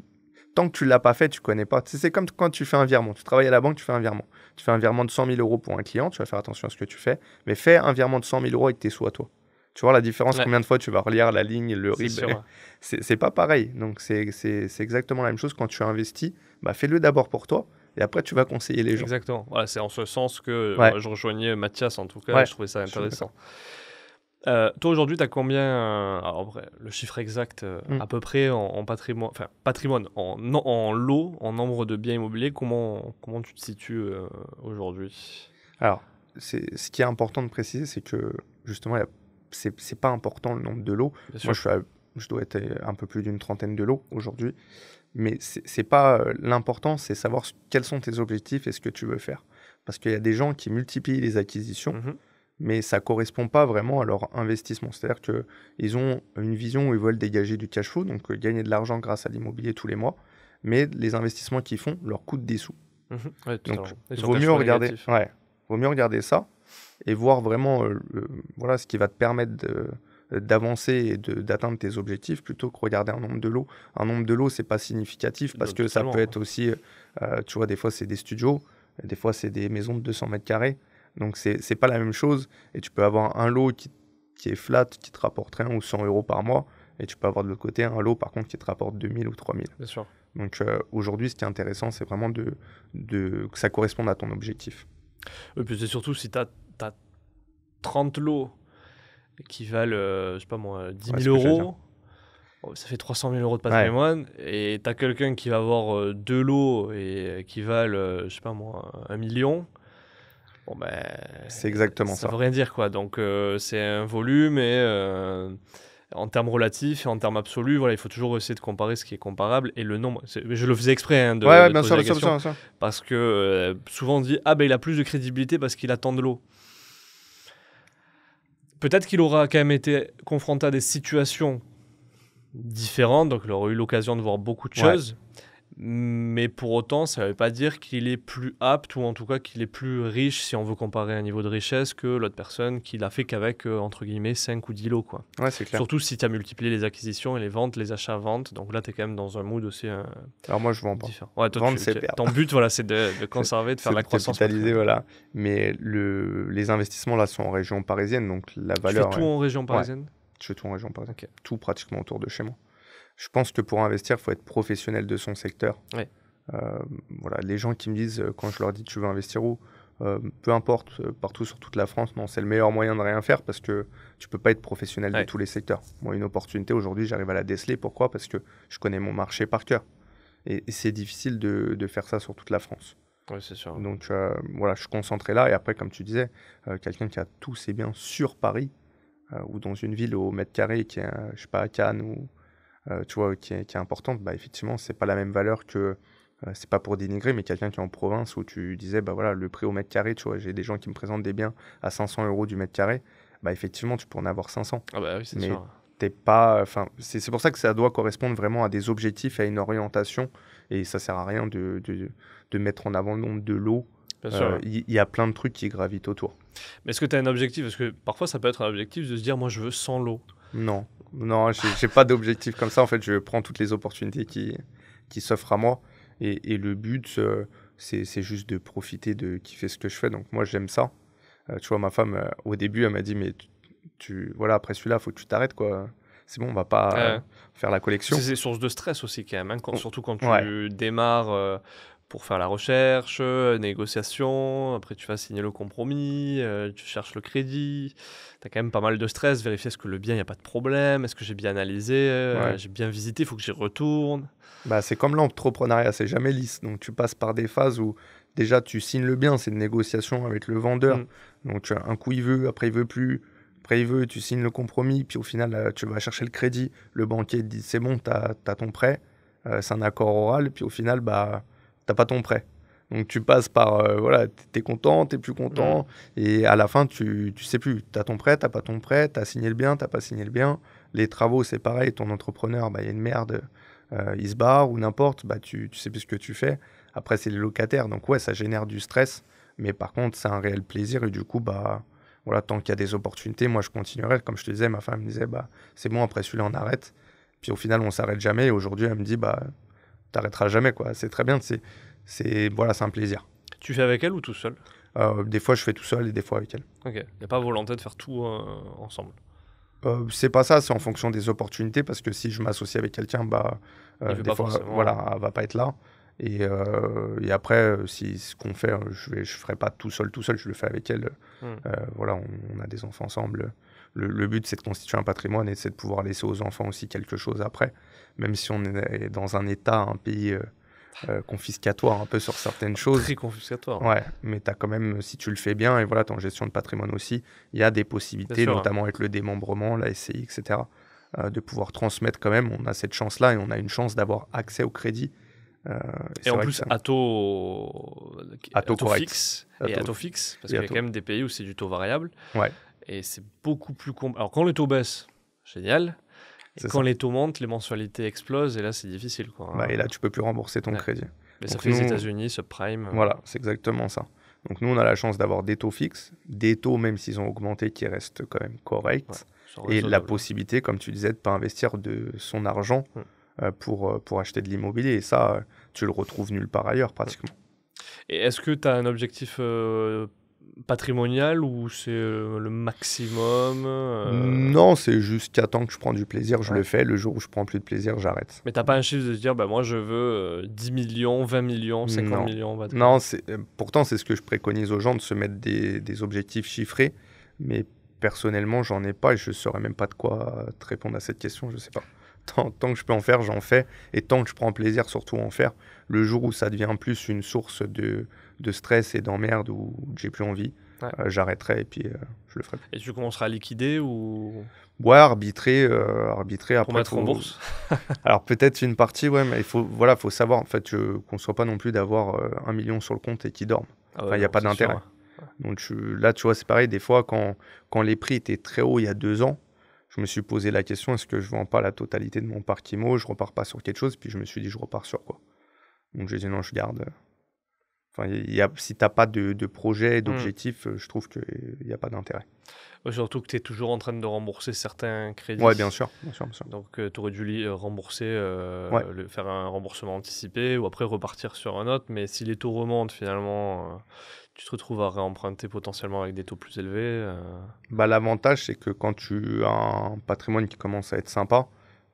tant que tu l'as pas fait, tu connais pas. C'est comme quand tu fais un virement. Tu travailles à la banque, tu fais un virement. Tu fais un virement de 100 000 euros pour un client, tu vas faire attention à ce que tu fais, mais fais un virement de 100 000 euros avec tes sous à toi. Tu vois la différence Combien de fois tu vas relire la ligne, le RIB C'est pas pareil. Donc, c'est exactement la même chose. Quand tu investis, bah, fais-le d'abord pour toi et après tu vas conseiller les gens. Exactement. Voilà, c'est en ce sens que euh, je rejoignais Mathias en tout cas, je trouvais ça intéressant. Euh, toi aujourd'hui, tu as combien, euh, alors, le chiffre exact hmm. à peu près en, patrimoine, enfin patrimoine, en, en, lot, en nombre de biens immobiliers, comment, comment tu te situes aujourd'hui Alors, ce qui est important de préciser, c'est que justement, c'est pas important le nombre de lots. Moi, je, je dois être un peu plus d'une trentaine de lots aujourd'hui. Mais c'est pas euh, l'important, c'est savoir quels sont tes objectifs et ce que tu veux faire. Parce qu'il y a des gens qui multiplient les acquisitions, mhm. mais ça correspond pas vraiment à leur investissement. C'est-à-dire qu'ils ont une vision où ils veulent dégager du cash flow, donc euh, gagner de l'argent grâce à l'immobilier tous les mois, mais les investissements qu'ils font leur coûtent des sous. Mhm. donc, vaut mieux, regarder, vaut mieux regarder ça et voir vraiment euh, voilà, ce qui va te permettre de d'avancer et d'atteindre tes objectifs plutôt que regarder un nombre de lots. Un nombre de lots, c'est pas significatif parce que ça peut être aussi, euh, tu vois, des fois c'est des studios, des fois c'est des maisons de 200 mètres carrés. Donc c'est pas la même chose et tu peux avoir un lot qui, qui est flat, qui te rapporte rien ou 100 euros par mois et tu peux avoir de l'autre côté un lot par contre qui te rapporte 2000 ou 3000. Bien sûr. Donc euh, aujourd'hui, ce qui est intéressant, c'est vraiment de, de, que ça corresponde à ton objectif. Et puis c'est surtout si tu as, as, 30 lots qui valent, euh, je sais pas moi, 10 euh, 000 euros, oh, ça fait 300 000 euros de patrimoine, et tu as quelqu'un qui va avoir euh, deux lots et qui valent, je sais pas moi, un million. Bon ben, c'est exactement ça. Ça veut rien dire quoi. Donc c'est un volume et en termes relatifs et en termes absolus, voilà, il faut toujours essayer de comparer ce qui est comparable et le nombre. Je le faisais exprès de, la parce que souvent on dit ah ben il a plus de crédibilité parce qu'il attend de l'eau peut-être qu'il aura quand même été confronté à des situations différentes, donc il aura eu l'occasion de voir beaucoup de choses mais pour autant, ça ne veut pas dire qu'il est plus apte ou en tout cas qu'il est plus riche si on veut comparer un niveau de richesse que l'autre personne qui l'a fait qu'avec euh, entre guillemets 5 ou 10 lots. Quoi. Ouais, c'est clair. Surtout si tu as multiplié les acquisitions et les ventes, les achats-ventes. Donc là, tu es quand même dans un mood aussi. Euh, Alors moi, je vends pas. Ouais, Ton but, voilà, c'est de, conserver, de faire la croissance. Capitaliser, voilà. Mais le, les investissements là sont en région parisienne, donc la valeur. Tu fais tout en région parisienne Je tout en région parisienne. Tout pratiquement autour de chez moi. Je pense que pour investir, il faut être professionnel de son secteur. Euh, voilà, les gens qui me disent, euh, quand je leur dis tu veux investir où euh, peu importe, partout sur toute la France, non, c'est le meilleur moyen de rien faire parce que tu peux pas être professionnel de tous les secteurs. Moi, une opportunité aujourd'hui, j'arrive à la déceler. Pourquoi Parce que je connais mon marché par cœur. Et, c'est difficile de, faire ça sur toute la France. Oui, c'est sûr. Donc voilà, je suis concentré là. Et après, comme tu disais, quelqu'un qui a tous ses biens sur Paris ou dans une ville au mètre carré, qui est, je sais pas, à Cannes ou euh, tu vois, qui est, importante, bah, effectivement, c'est pas la même valeur que euh, c'est pas pour dénigrer, mais quelqu'un qui est en province où tu disais, bah voilà, le prix au mètre carré, tu vois, j'ai des gens qui me présentent des biens à 500 euros du mètre carré, bah effectivement, tu peux en avoir 500. Ah bah c'est mais T'es pas, enfin, c'est, c'est pour ça que ça doit correspondre vraiment à des objectifs, à une orientation, et ça sert à rien de, de, de mettre en avant le nombre de lots. Euh, il y, y, a plein de trucs qui gravitent autour. Mais est-ce que tu as un objectif Parce que parfois, ça peut être un objectif de se dire, moi, je veux 100 lots. Non, non, j'ai pas d'objectif comme ça. En fait, je prends toutes les opportunités qui, qui s'offrent à moi. Et, le but, euh, c'est juste de profiter, de fait ce que je fais. Donc moi, j'aime ça. Euh, tu vois, ma femme, euh, au début, elle m'a dit, mais tu, voilà, après celui-là, faut que tu t'arrêtes, quoi. C'est bon, on va pas faire la collection. C'est source de stress aussi, quand même, hein, surtout quand tu démarres pour faire la recherche, euh, négociation, après tu vas signer le compromis, euh, tu cherches le crédit, tu as quand même pas mal de stress, vérifier est-ce que le bien, il n'y a pas de problème, est-ce que j'ai bien analysé, euh, j'ai bien visité, il faut que j'y retourne. Bah, c'est comme l'entrepreneuriat, c'est jamais lisse, donc tu passes par des phases où déjà tu signes le bien, c'est une négociation avec le vendeur, mm. donc tu as un coup il veut, après il veut plus, après il veut, tu signes le compromis, puis au final tu vas chercher le crédit, le banquier te dit c'est bon, tu as, ton prêt, c'est un accord oral, puis au final, bah t'as pas ton prêt. Donc tu passes par, euh, voilà, t'es content, t'es plus content, et à la fin, tu, tu sais plus, t'as ton prêt, t'as pas ton prêt, t'as signé le bien, t'as pas signé le bien, les travaux, c'est pareil, ton entrepreneur, bah, il y a une merde, euh, il se barre ou n'importe, bah, tu, tu sais plus ce que tu fais. Après, c'est les locataires, donc ouais, ça génère du stress, mais par contre, c'est un réel plaisir, et du coup, bah, voilà, tant qu'il y a des opportunités, moi, je continuerai. Comme je te disais, ma femme me disait, bah, c'est bon, après celui-là, on arrête. Puis au final, on s'arrête jamais, et aujourd'hui, elle me dit, bah, t'arrêteras jamais, quoi. C'est très bien, c'est, c'est, voilà, c'est un plaisir. Tu fais avec elle ou tout seul euh, Des fois, je fais tout seul et des fois avec elle. Ok, il n'y a pas volonté de faire tout euh, ensemble euh, c'est pas ça, c'est en fonction des opportunités parce que si je m'associe avec quelqu'un, bah, des fois, voilà, va pas être là. Et, et après, si ce qu'on fait, je vais, je ferai pas tout seul, tout seul, je le fais avec elle. Hmm. voilà, on, a des enfants ensemble. Le, le, but, c'est de constituer un patrimoine et c'est de pouvoir laisser aux enfants aussi quelque chose après même si on est dans un État, un pays euh, euh, confiscatoire un peu sur certaines choses. Très confiscatoire. Ouais, mais tu as quand même, si tu le fais bien, et voilà, ton gestion de patrimoine aussi, il y a des possibilités, notamment avec le démembrement, la SCI, etc., euh, de pouvoir transmettre quand même. On a cette chance-là et on a une chance d'avoir accès au crédit. et, en plus, à taux, à taux, fixe. À taux... fixe, parce qu'il y a quand même des pays où c'est du taux variable. Ouais. Et c'est beaucoup plus Alors quand le taux baisse, génial quand les taux montent, les mensualités explosent et là, c'est difficile. Quoi. Hein. Bah, et là, tu peux plus rembourser ton crédit. Mais ça fait les États-Unis, subprime. prime. Voilà, c'est exactement ça. Donc nous, on a la chance d'avoir des taux fixes, des taux, même s'ils ont augmenté, qui restent quand même corrects. et la possibilité, comme tu disais, de ne pas investir de son argent euh, pour, euh, pour acheter de l'immobilier. Et ça, tu le retrouves nulle part ailleurs, pratiquement. Et est-ce que tu as un objectif euh, patrimonial ou c'est euh, le maximum euh? Non, c'est jusqu'à temps que je prends du plaisir, je le fais. Le jour où je prends plus de plaisir, j'arrête. Mais t'as pas un chiffre de dire, bah, moi je veux 10 euh, millions, 20 millions, 50 millions Non, pourtant c'est ce que je préconise aux gens, de se mettre des, objectifs chiffrés. Mais personnellement, j'en ai pas et je saurais même pas de quoi te répondre à cette question, je sais pas tant, que je peux en faire, j'en fais. Et tant que je prends plaisir surtout en faire, le jour où ça devient plus une source de, de stress et d'emmerde où j'ai plus envie, euh, j'arrêterai et puis euh, je le ferai. Et tu commenceras à liquider ou Ouais, arbitrer, euh, arbitrer Pour après. mettre en bourse Alors peut-être une partie, ouais, mais il faut, voilà, faut savoir en fait je... qu'on ne soit pas non plus d'avoir un million sur le compte et qui dorme. Ah il n'y a pas d'intérêt. Donc là, tu vois, c'est pareil, des fois, quand, quand les prix étaient très hauts il y a deux ans, je me suis posé la question est-ce que je vends pas la totalité de mon parc IMO Je repars pas sur quelque chose. Puis je me suis dit je repars sur quoi Donc j'ai dit non, je garde. Enfin, y si tu n'as pas de, de projet, d'objectif, hmm. je trouve qu'il n'y a pas d'intérêt. surtout que tu es toujours en train de rembourser certains crédits. Oui, bien sûr, Donc, euh, tu aurais dû euh, rembourser, euh, faire un remboursement anticipé ou après repartir sur un autre. Mais si les taux remontent finalement, tu te retrouves à réemprunter potentiellement avec des taux plus élevés. Euh. Bah, L'avantage, c'est que quand tu as un patrimoine qui commence à être sympa,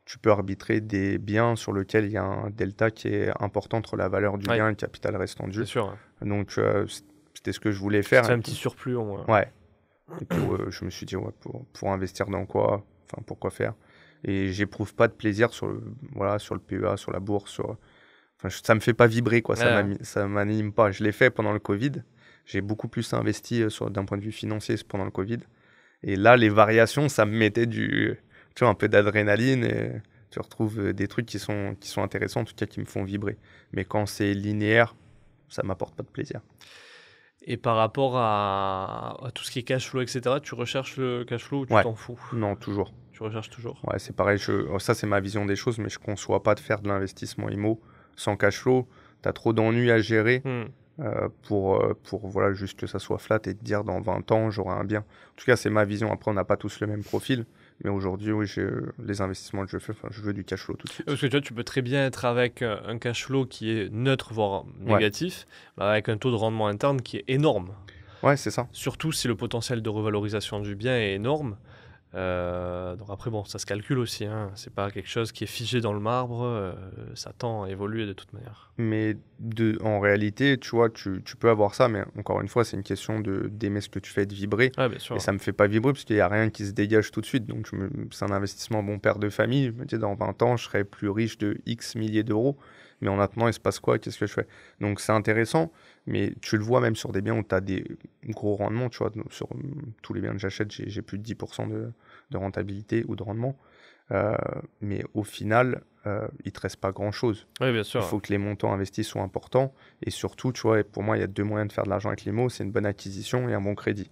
tu peux arbitrer des biens sur lesquels il y a un delta qui est important entre la valeur du bien et le capital restant dû. Sûr, Donc, euh, c'était ce que je voulais faire. C'est un petit surplus. Ouais. Euh, je me suis dit, ouais, pour, pour investir dans quoi Enfin, pourquoi faire Et j'éprouve pas de plaisir sur le, voilà, sur le PEA, sur la bourse. Sur... Enfin, ça me fait pas vibrer, quoi. Ça m'anime pas. Je l'ai fait pendant le Covid. J'ai beaucoup plus investi euh, d'un point de vue financier pendant le Covid. Et là, les variations, ça me mettait du, tu vois, un peu d'adrénaline. Et tu retrouves euh, des trucs qui sont, qui sont intéressants, en tout cas qui me font vibrer. Mais quand c'est linéaire, ça m'apporte pas de plaisir. Et par rapport à, tout ce qui est cash flow, etc., tu recherches le cash flow ou tu t'en fous Non, toujours. Tu recherches toujours Ouais, c'est pareil. Je, oh, ça, c'est ma vision des choses, mais je ne conçois pas de faire de l'investissement IMO sans cash flow. Tu as trop d'ennuis à gérer. Hmm. Euh, euh, pour, voilà, juste que ça soit flat et de dire dans 20 ans, j'aurai un bien. En tout cas, c'est ma vision. Après, on n'a pas tous le même profil. Mais aujourd'hui, oui, j'ai les investissements que je fais, je veux du cash flow tout de suite. Parce que tu tu peux très bien être avec euh, un cash flow qui est neutre, voire négatif, avec un taux de rendement interne qui est énorme. Ouais, c'est ça. Surtout si le potentiel de revalorisation du bien est énorme. Euh, donc après, bon, ça se calcule aussi. Hein. C'est pas quelque chose qui est figé dans le marbre. Euh, ça tend à évoluer de toute manière. Mais de, en réalité, tu vois, tu, peux avoir ça, mais encore une fois, c'est une question de d'aimer ce que tu fais, de vibrer. bien sûr. Et ça me fait pas vibrer parce qu'il y a rien qui se dégage tout de suite. Donc c'est un investissement bon père de famille. dans 20 ans, je serai plus riche de X milliers d'euros. Mais en attendant, il se passe quoi Qu'est-ce que je fais Donc c'est intéressant. Mais tu le vois même sur des biens où tu as des gros rendements, tu vois, sur euh, tous les biens que j'achète, j'ai plus de 10% de, rentabilité ou de rendement. Euh, mais au final, euh, il te reste pas grand-chose. bien sûr. Il faut que les montants investis soient importants. Et surtout, tu vois, pour moi, il y a deux moyens de faire de l'argent avec les mots, c'est une bonne acquisition et un bon crédit.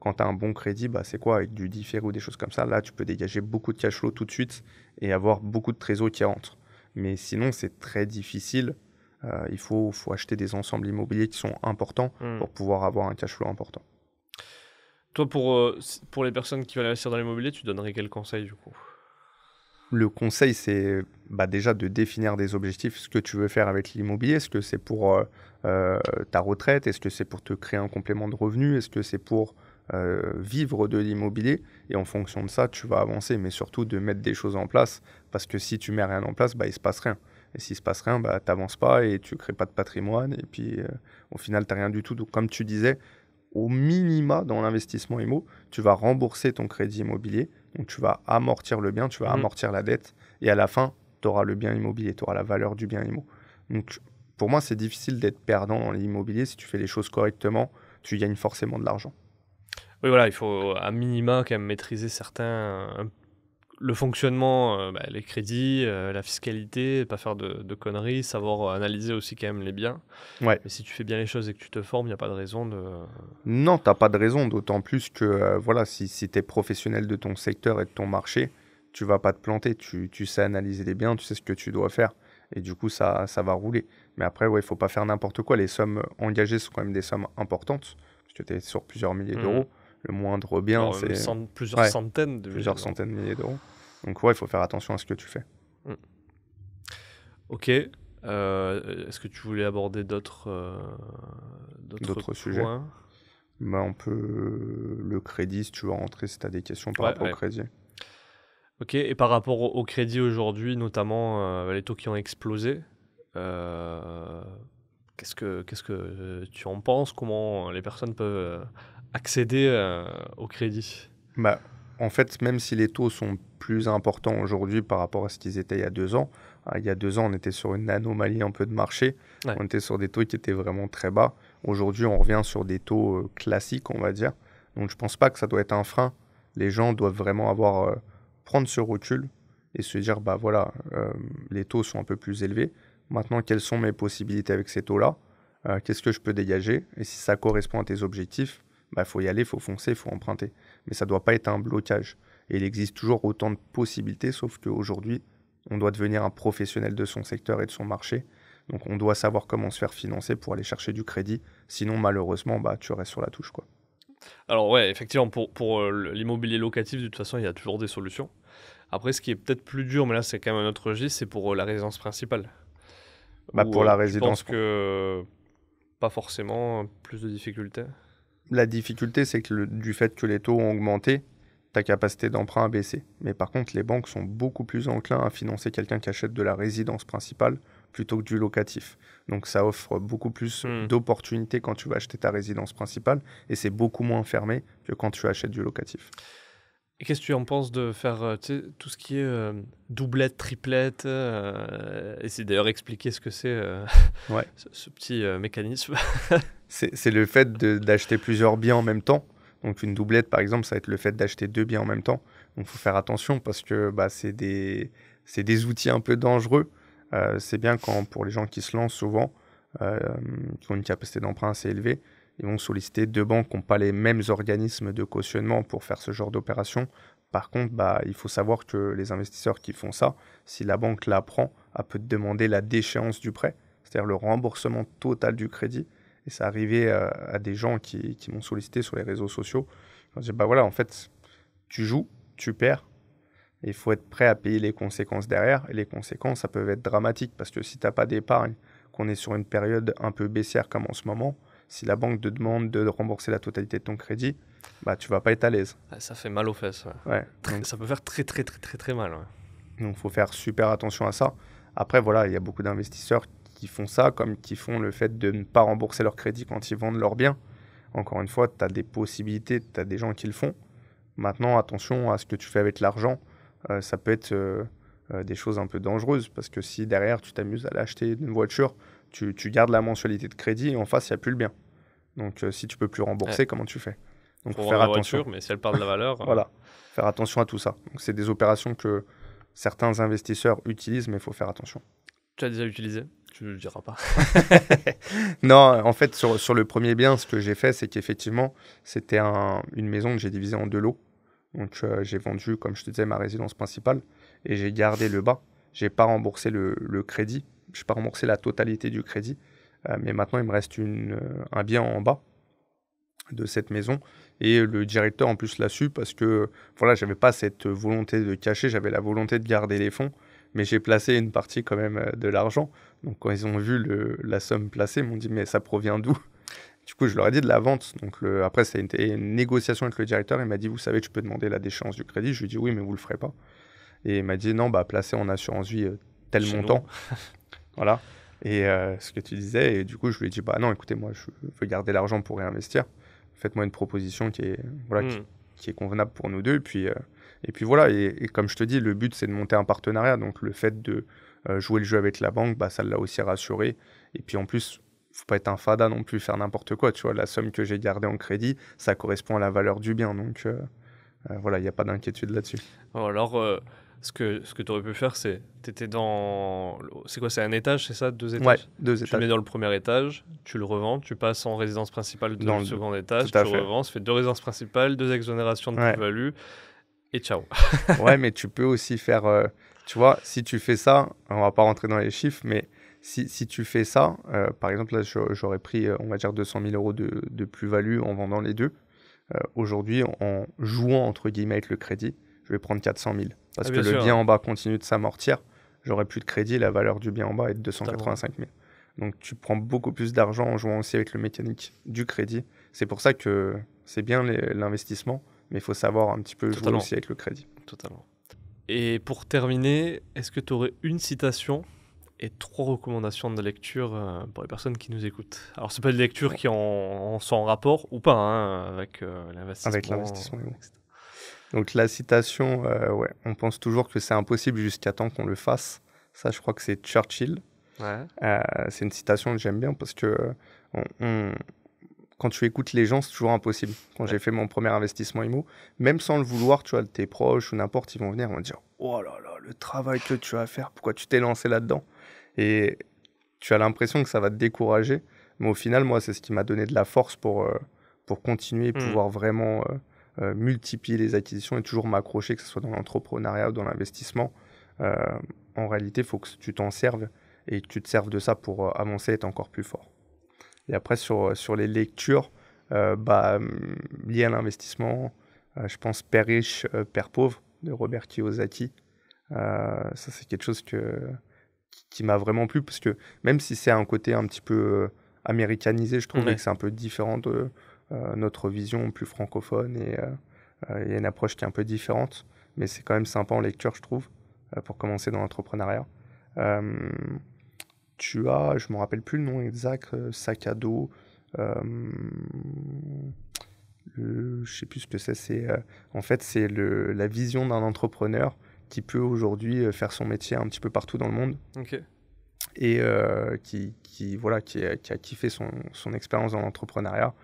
Quand tu as un bon crédit, bah, c'est quoi Avec du différé ou des choses comme ça, là, tu peux dégager beaucoup de cash flow tout de suite et avoir beaucoup de trésors qui rentrent. Mais sinon, c'est très difficile euh, il faut, acheter des ensembles immobiliers qui sont importants hmm. pour pouvoir avoir un cash flow important. Toi, euh, pour, les personnes qui veulent investir dans l'immobilier, tu donnerais quel conseil du coup Le conseil, c'est bah, déjà de définir des objectifs, ce que tu veux faire avec l'immobilier. Est-ce que c'est pour euh, ta retraite Est-ce que c'est pour te créer un complément de revenu Est-ce que c'est pour vivre de l'immobilier et en fonction de ça, tu vas avancer, mais surtout de mettre des choses en place parce que si tu mets rien en place, bah, il se passe rien. Et s'il se passe rien, bah, tu n'avances pas et tu ne crées pas de patrimoine. Et puis, euh, au final, tu n'as rien du tout. Donc, comme tu disais, au minima dans l'investissement IMO, tu vas rembourser ton crédit immobilier. Donc, tu vas amortir le bien, tu vas mmh. amortir la dette. Et à la fin, tu auras le bien immobilier, tu auras la valeur du bien IMO. Donc, pour moi, c'est difficile d'être perdant dans l'immobilier. Si tu fais les choses correctement, tu gagnes forcément de l'argent. Oui, voilà, il faut à minima quand même maîtriser certains, le fonctionnement, euh, bah, les crédits, euh, la fiscalité, pas faire de, conneries, savoir analyser aussi quand même les biens. Ouais. Mais si tu fais bien les choses et que tu te formes, il n'y a pas de raison de. Non, t'as pas de raison, d'autant plus que euh, voilà, si, tu es professionnel de ton secteur et de ton marché, tu vas pas te planter. Tu, sais analyser les biens, tu sais ce que tu dois faire. Et du coup, ça, ça va rouler. Mais après, il ouais, ne faut pas faire n'importe quoi. Les sommes engagées sont quand même des sommes importantes, parce que tu es sur plusieurs milliers mmh. d'euros le moindre bien. c'est plusieurs centaines de plusieurs centaines de milliers d'euros. Donc ouais, il faut faire attention à ce que tu fais. Ok. Euh, est-ce que tu voulais aborder d'autres euh, d'autres sujets bah, on peut le crédit si tu veux rentrer si tu as des questions par rapport au crédit. Ok, et par rapport au, crédit aujourd'hui, notamment euh, les taux qui ont explosé, que qu'est-ce que tu en penses Comment les personnes peuvent accéder euh, au crédit bah, En fait, même si les taux sont plus importants aujourd'hui par rapport à ce qu'ils étaient il y a deux ans, hein, il y a deux ans, on était sur une anomalie un peu de marché. On était sur des taux qui étaient vraiment très bas. Aujourd'hui, on revient sur des taux euh, classiques, on va dire. Donc, je ne pense pas que ça doit être un frein. Les gens doivent vraiment avoir, euh, prendre ce recul et se dire, bah voilà, les taux sont un peu plus élevés. Maintenant, quelles sont mes possibilités avec ces taux-là Qu'est-ce que je peux dégager Et si ça correspond à tes objectifs, il bah, faut y aller, faut foncer, faut emprunter. Mais ça doit pas être un blocage. Et il existe toujours autant de possibilités, sauf qu'aujourd'hui, on doit devenir un professionnel de son secteur et de son marché. Donc on doit savoir comment se faire financer pour aller chercher du crédit. Sinon, malheureusement, bah, tu restes sur la touche. Quoi. Alors ouais, effectivement, pour, pour euh, l'immobilier locatif, de toute façon, il y a toujours des solutions. Après, ce qui est peut-être plus dur, mais là, c'est quand même un autre registre, c'est pour euh, la résidence principale. Bah, pour euh, la résidence... Je pense que pas forcément plus de difficultés la difficulté, c'est que du fait que les taux ont augmenté, ta capacité d'emprunt a baissé. Mais par contre, les banques sont beaucoup plus enclins à financer quelqu'un qui achète de la résidence principale plutôt que du locatif. Donc ça offre beaucoup plus hmm. d'opportunités quand tu vas acheter ta résidence principale et c'est beaucoup moins fermé que quand tu achètes du locatif. Et qu'est-ce que tu en penses de faire euh, tout ce qui est euh, doublette, triplette euh, Et c'est d'ailleurs expliquer ce que c'est ce, petit mécanisme. c'est le fait d'acheter plusieurs biens en même temps. Donc une doublette, par exemple, ça va être le fait d'acheter deux biens en même temps. Donc il faut faire attention parce que bah, c'est des, des, outils un peu dangereux. c'est bien quand, pour les gens qui se lancent souvent, qui ont une capacité d'emprunt assez élevée, ils vont solliciter deux banques qui n'ont pas les mêmes organismes de cautionnement pour faire ce genre d'opération. Par contre, bah, il faut savoir que les investisseurs qui font ça, si la banque l'apprend, elle peut demander la déchéance du prêt, c'est-à-dire le remboursement total du crédit. Et ça arrivait euh, à, des gens qui, m'ont sollicité sur les réseaux sociaux. Je m'ont bah voilà, en fait, tu joues, tu perds, il faut être prêt à payer les conséquences derrière. Et les conséquences, ça peut être dramatique parce que si tu n'as pas d'épargne, qu'on est sur une période un peu baissière comme en ce moment, si la banque te demande de rembourser la totalité de ton crédit, bah tu vas pas être à l'aise. Ça fait mal aux fesses. Ouais. ça peut faire très très très très très mal. Ouais. Donc faut faire super attention à ça. Après voilà, il y a beaucoup d'investisseurs qui font ça, comme qui font le fait de ne pas rembourser leur crédit quand ils vendent leurs biens. Encore une fois, tu as des possibilités, tu as des gens qui le font. Maintenant, attention à ce que tu fais avec l'argent. Euh, ça peut être euh, euh, des choses un peu dangereuses parce que si derrière tu t'amuses à l'acheter une voiture tu, gardes la mensualité de crédit et en face, il n'y a plus le bien. Donc, euh, si tu peux plus rembourser, comment tu fais Donc, faire attention. mais si elle perd de la valeur. Euh, voilà, faire attention à tout ça. Donc, c'est des opérations que certains investisseurs utilisent, mais il faut faire attention. Tu as déjà utilisé Tu ne le diras pas. non, en fait, sur, le premier bien, ce que j'ai fait, c'est qu'effectivement, c'était une maison que j'ai divisée en deux lots. Donc, euh, j'ai vendu, comme je te disais, ma résidence principale et j'ai gardé le bas. je n'ai pas remboursé le crédit je n'ai pas remboursé la totalité du crédit, euh, mais maintenant il me reste euh, un bien en bas de cette maison. Et le directeur en plus l'a su parce que voilà, n'avais pas cette volonté de cacher, j'avais la volonté de garder les fonds, mais j'ai placé une partie quand même euh, de l'argent. Donc quand ils ont vu la somme placée, ils m'ont dit mais ça provient d'où Du coup, je leur ai dit de la vente. Donc après, ça a une négociation avec le directeur. Il m'a dit vous savez, je peux demander la déchéance du crédit. Je lui ai dit oui, mais vous ne le ferez pas. Et il m'a dit non, bah placé en assurance vie tel montant. Voilà. Et euh, ce que tu disais, et du coup, je lui ai dit, bah non, écoutez, moi, je veux garder l'argent pour réinvestir. Faites-moi une proposition qui est, hmm. qui, est convenable pour nous deux. Et puis, euh, et puis voilà, et, comme je te dis, le but, c'est de monter un partenariat. Donc, le fait de euh, jouer le jeu avec la banque, bah, ça l'a aussi rassuré. Et puis, en plus, faut pas être un fada non plus, faire n'importe quoi. Tu vois, la somme que j'ai gardée en crédit, ça correspond à la valeur du bien. Donc, voilà, il n'y a pas d'inquiétude là-dessus. Alors, ce que, ce que tu aurais pu faire, c'est. Tu étais dans. C'est quoi C'est un étage, c'est ça Deux étages Ouais, deux étages. Tu mets dans le premier étage, tu le revends, tu passes en résidence principale dans, le second étage, tu revends, ça fait deux résidences principales, deux exonérations de plus-value, et ciao. ouais, mais tu peux aussi faire. Euh, tu vois, si tu fais ça, on va pas rentrer dans les chiffres, mais si, si tu fais ça, euh, par exemple, là, j'aurais pris, euh, on va dire, 200 000 euros de, de plus-value en vendant les deux. Aujourd'hui, en jouant, entre guillemets, avec le crédit, je vais prendre 400 000. Parce ah, que le bien en bas continue de s'amortir, j'aurai plus de crédit, la valeur du bien en bas est de 285 000. Donc tu prends beaucoup plus d'argent en jouant aussi avec le mécanique du crédit. C'est pour ça que c'est bien l'investissement, mais il faut savoir un petit peu jouer aussi avec le crédit. Totalement. Et pour terminer, est-ce que tu aurais une citation et trois recommandations de lecture euh, pour les personnes qui nous écoutent. Alors, c'est pas des lectures qui en, en sont en rapport ou pas hein, avec euh, l'investissement. Avec l'investissement, donc la citation, euh, ouais, on pense toujours que c'est impossible jusqu'à temps qu'on le fasse. Ça, je crois que c'est Churchill. Euh, c'est une citation que j'aime bien parce que euh, on, quand tu écoutes les gens, c'est toujours impossible. Quand j'ai fait mon premier investissement IMO, même sans le vouloir, tu vois, tes proches ou n'importe, ils vont venir, vont dire Oh là là, le travail que tu as à faire, pourquoi tu t'es lancé là-dedans Et tu as l'impression que ça va te décourager. Mais au final, moi, c'est ce qui m'a donné de la force pour, pour continuer et hmm. pouvoir vraiment. Euh, multiplier les acquisitions et toujours m'accrocher, que ce soit dans l'entrepreneuriat ou dans l'investissement. Euh, en réalité, il faut que tu t'en serves et que tu te serves de ça pour euh, avancer et être encore plus fort. Et après, sur, sur les lectures euh, bah, hum, liées à l'investissement, je pense Père riche, Père pauvre de Robert Kiyosaki. ça, c'est quelque chose que, qui m'a vraiment plu parce que même si c'est un côté un petit peu américanisé, je trouve que c'est un peu différent de euh, notre vision plus francophone et euh, euh, il y a une approche qui est un peu différente, mais c'est quand même sympa en lecture, je trouve, pour commencer dans l'entrepreneuriat. tu as, je me rappelle plus le nom exact, sac à dos. je je sais plus ce que c'est. C'est en fait c'est la vision d'un entrepreneur qui peut aujourd'hui faire son métier un petit peu partout dans le monde. Et qui, voilà qui, a kiffé son, son expérience dans l'entrepreneuriat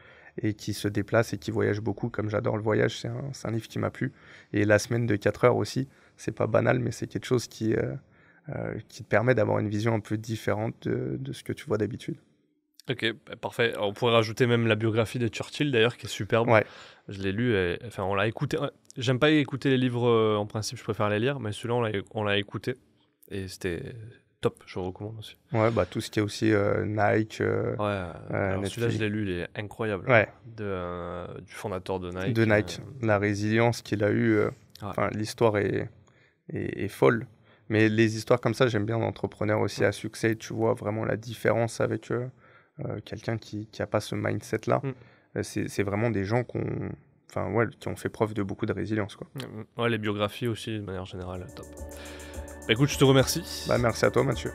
et qui se déplace et qui voyage beaucoup. Comme j'adore le voyage, c'est un, livre qui m'a plu. Et La semaine de 4 heures aussi, c'est pas banal, mais c'est quelque chose qui, euh, euh, qui te permet d'avoir une vision un peu différente de, de ce que tu vois d'habitude. Ok, bah, parfait. on pourrait rajouter même la biographie de Churchill d'ailleurs, qui est superbe. Je l'ai lu, enfin on l'a écouté. Euh, j'aime pas écouter les livres en principe, je préfère les lire, mais celui-là on l'a écouté et c'était top, je recommande aussi. Ouais, bah tout ce qui est aussi euh, Nike. Euh, ouais, euh, celui-là, je l'ai lu, il est incroyable. Ouais. De, du fondateur de Nike. De Nike. La résilience qu'il a eue. Enfin, L'histoire est, est, folle. Mais les histoires comme ça, j'aime bien d'entrepreneurs aussi à succès. Tu vois vraiment la différence avec quelqu'un qui n'a pas ce mindset-là. Mm. C'est vraiment des gens qui ont, enfin, ouais, qui ont fait preuve de beaucoup de résilience. Quoi. Mm. Ouais, les biographies aussi, de manière générale, top. Bah écoute, je te remercie. Bah, merci à toi, Mathieu.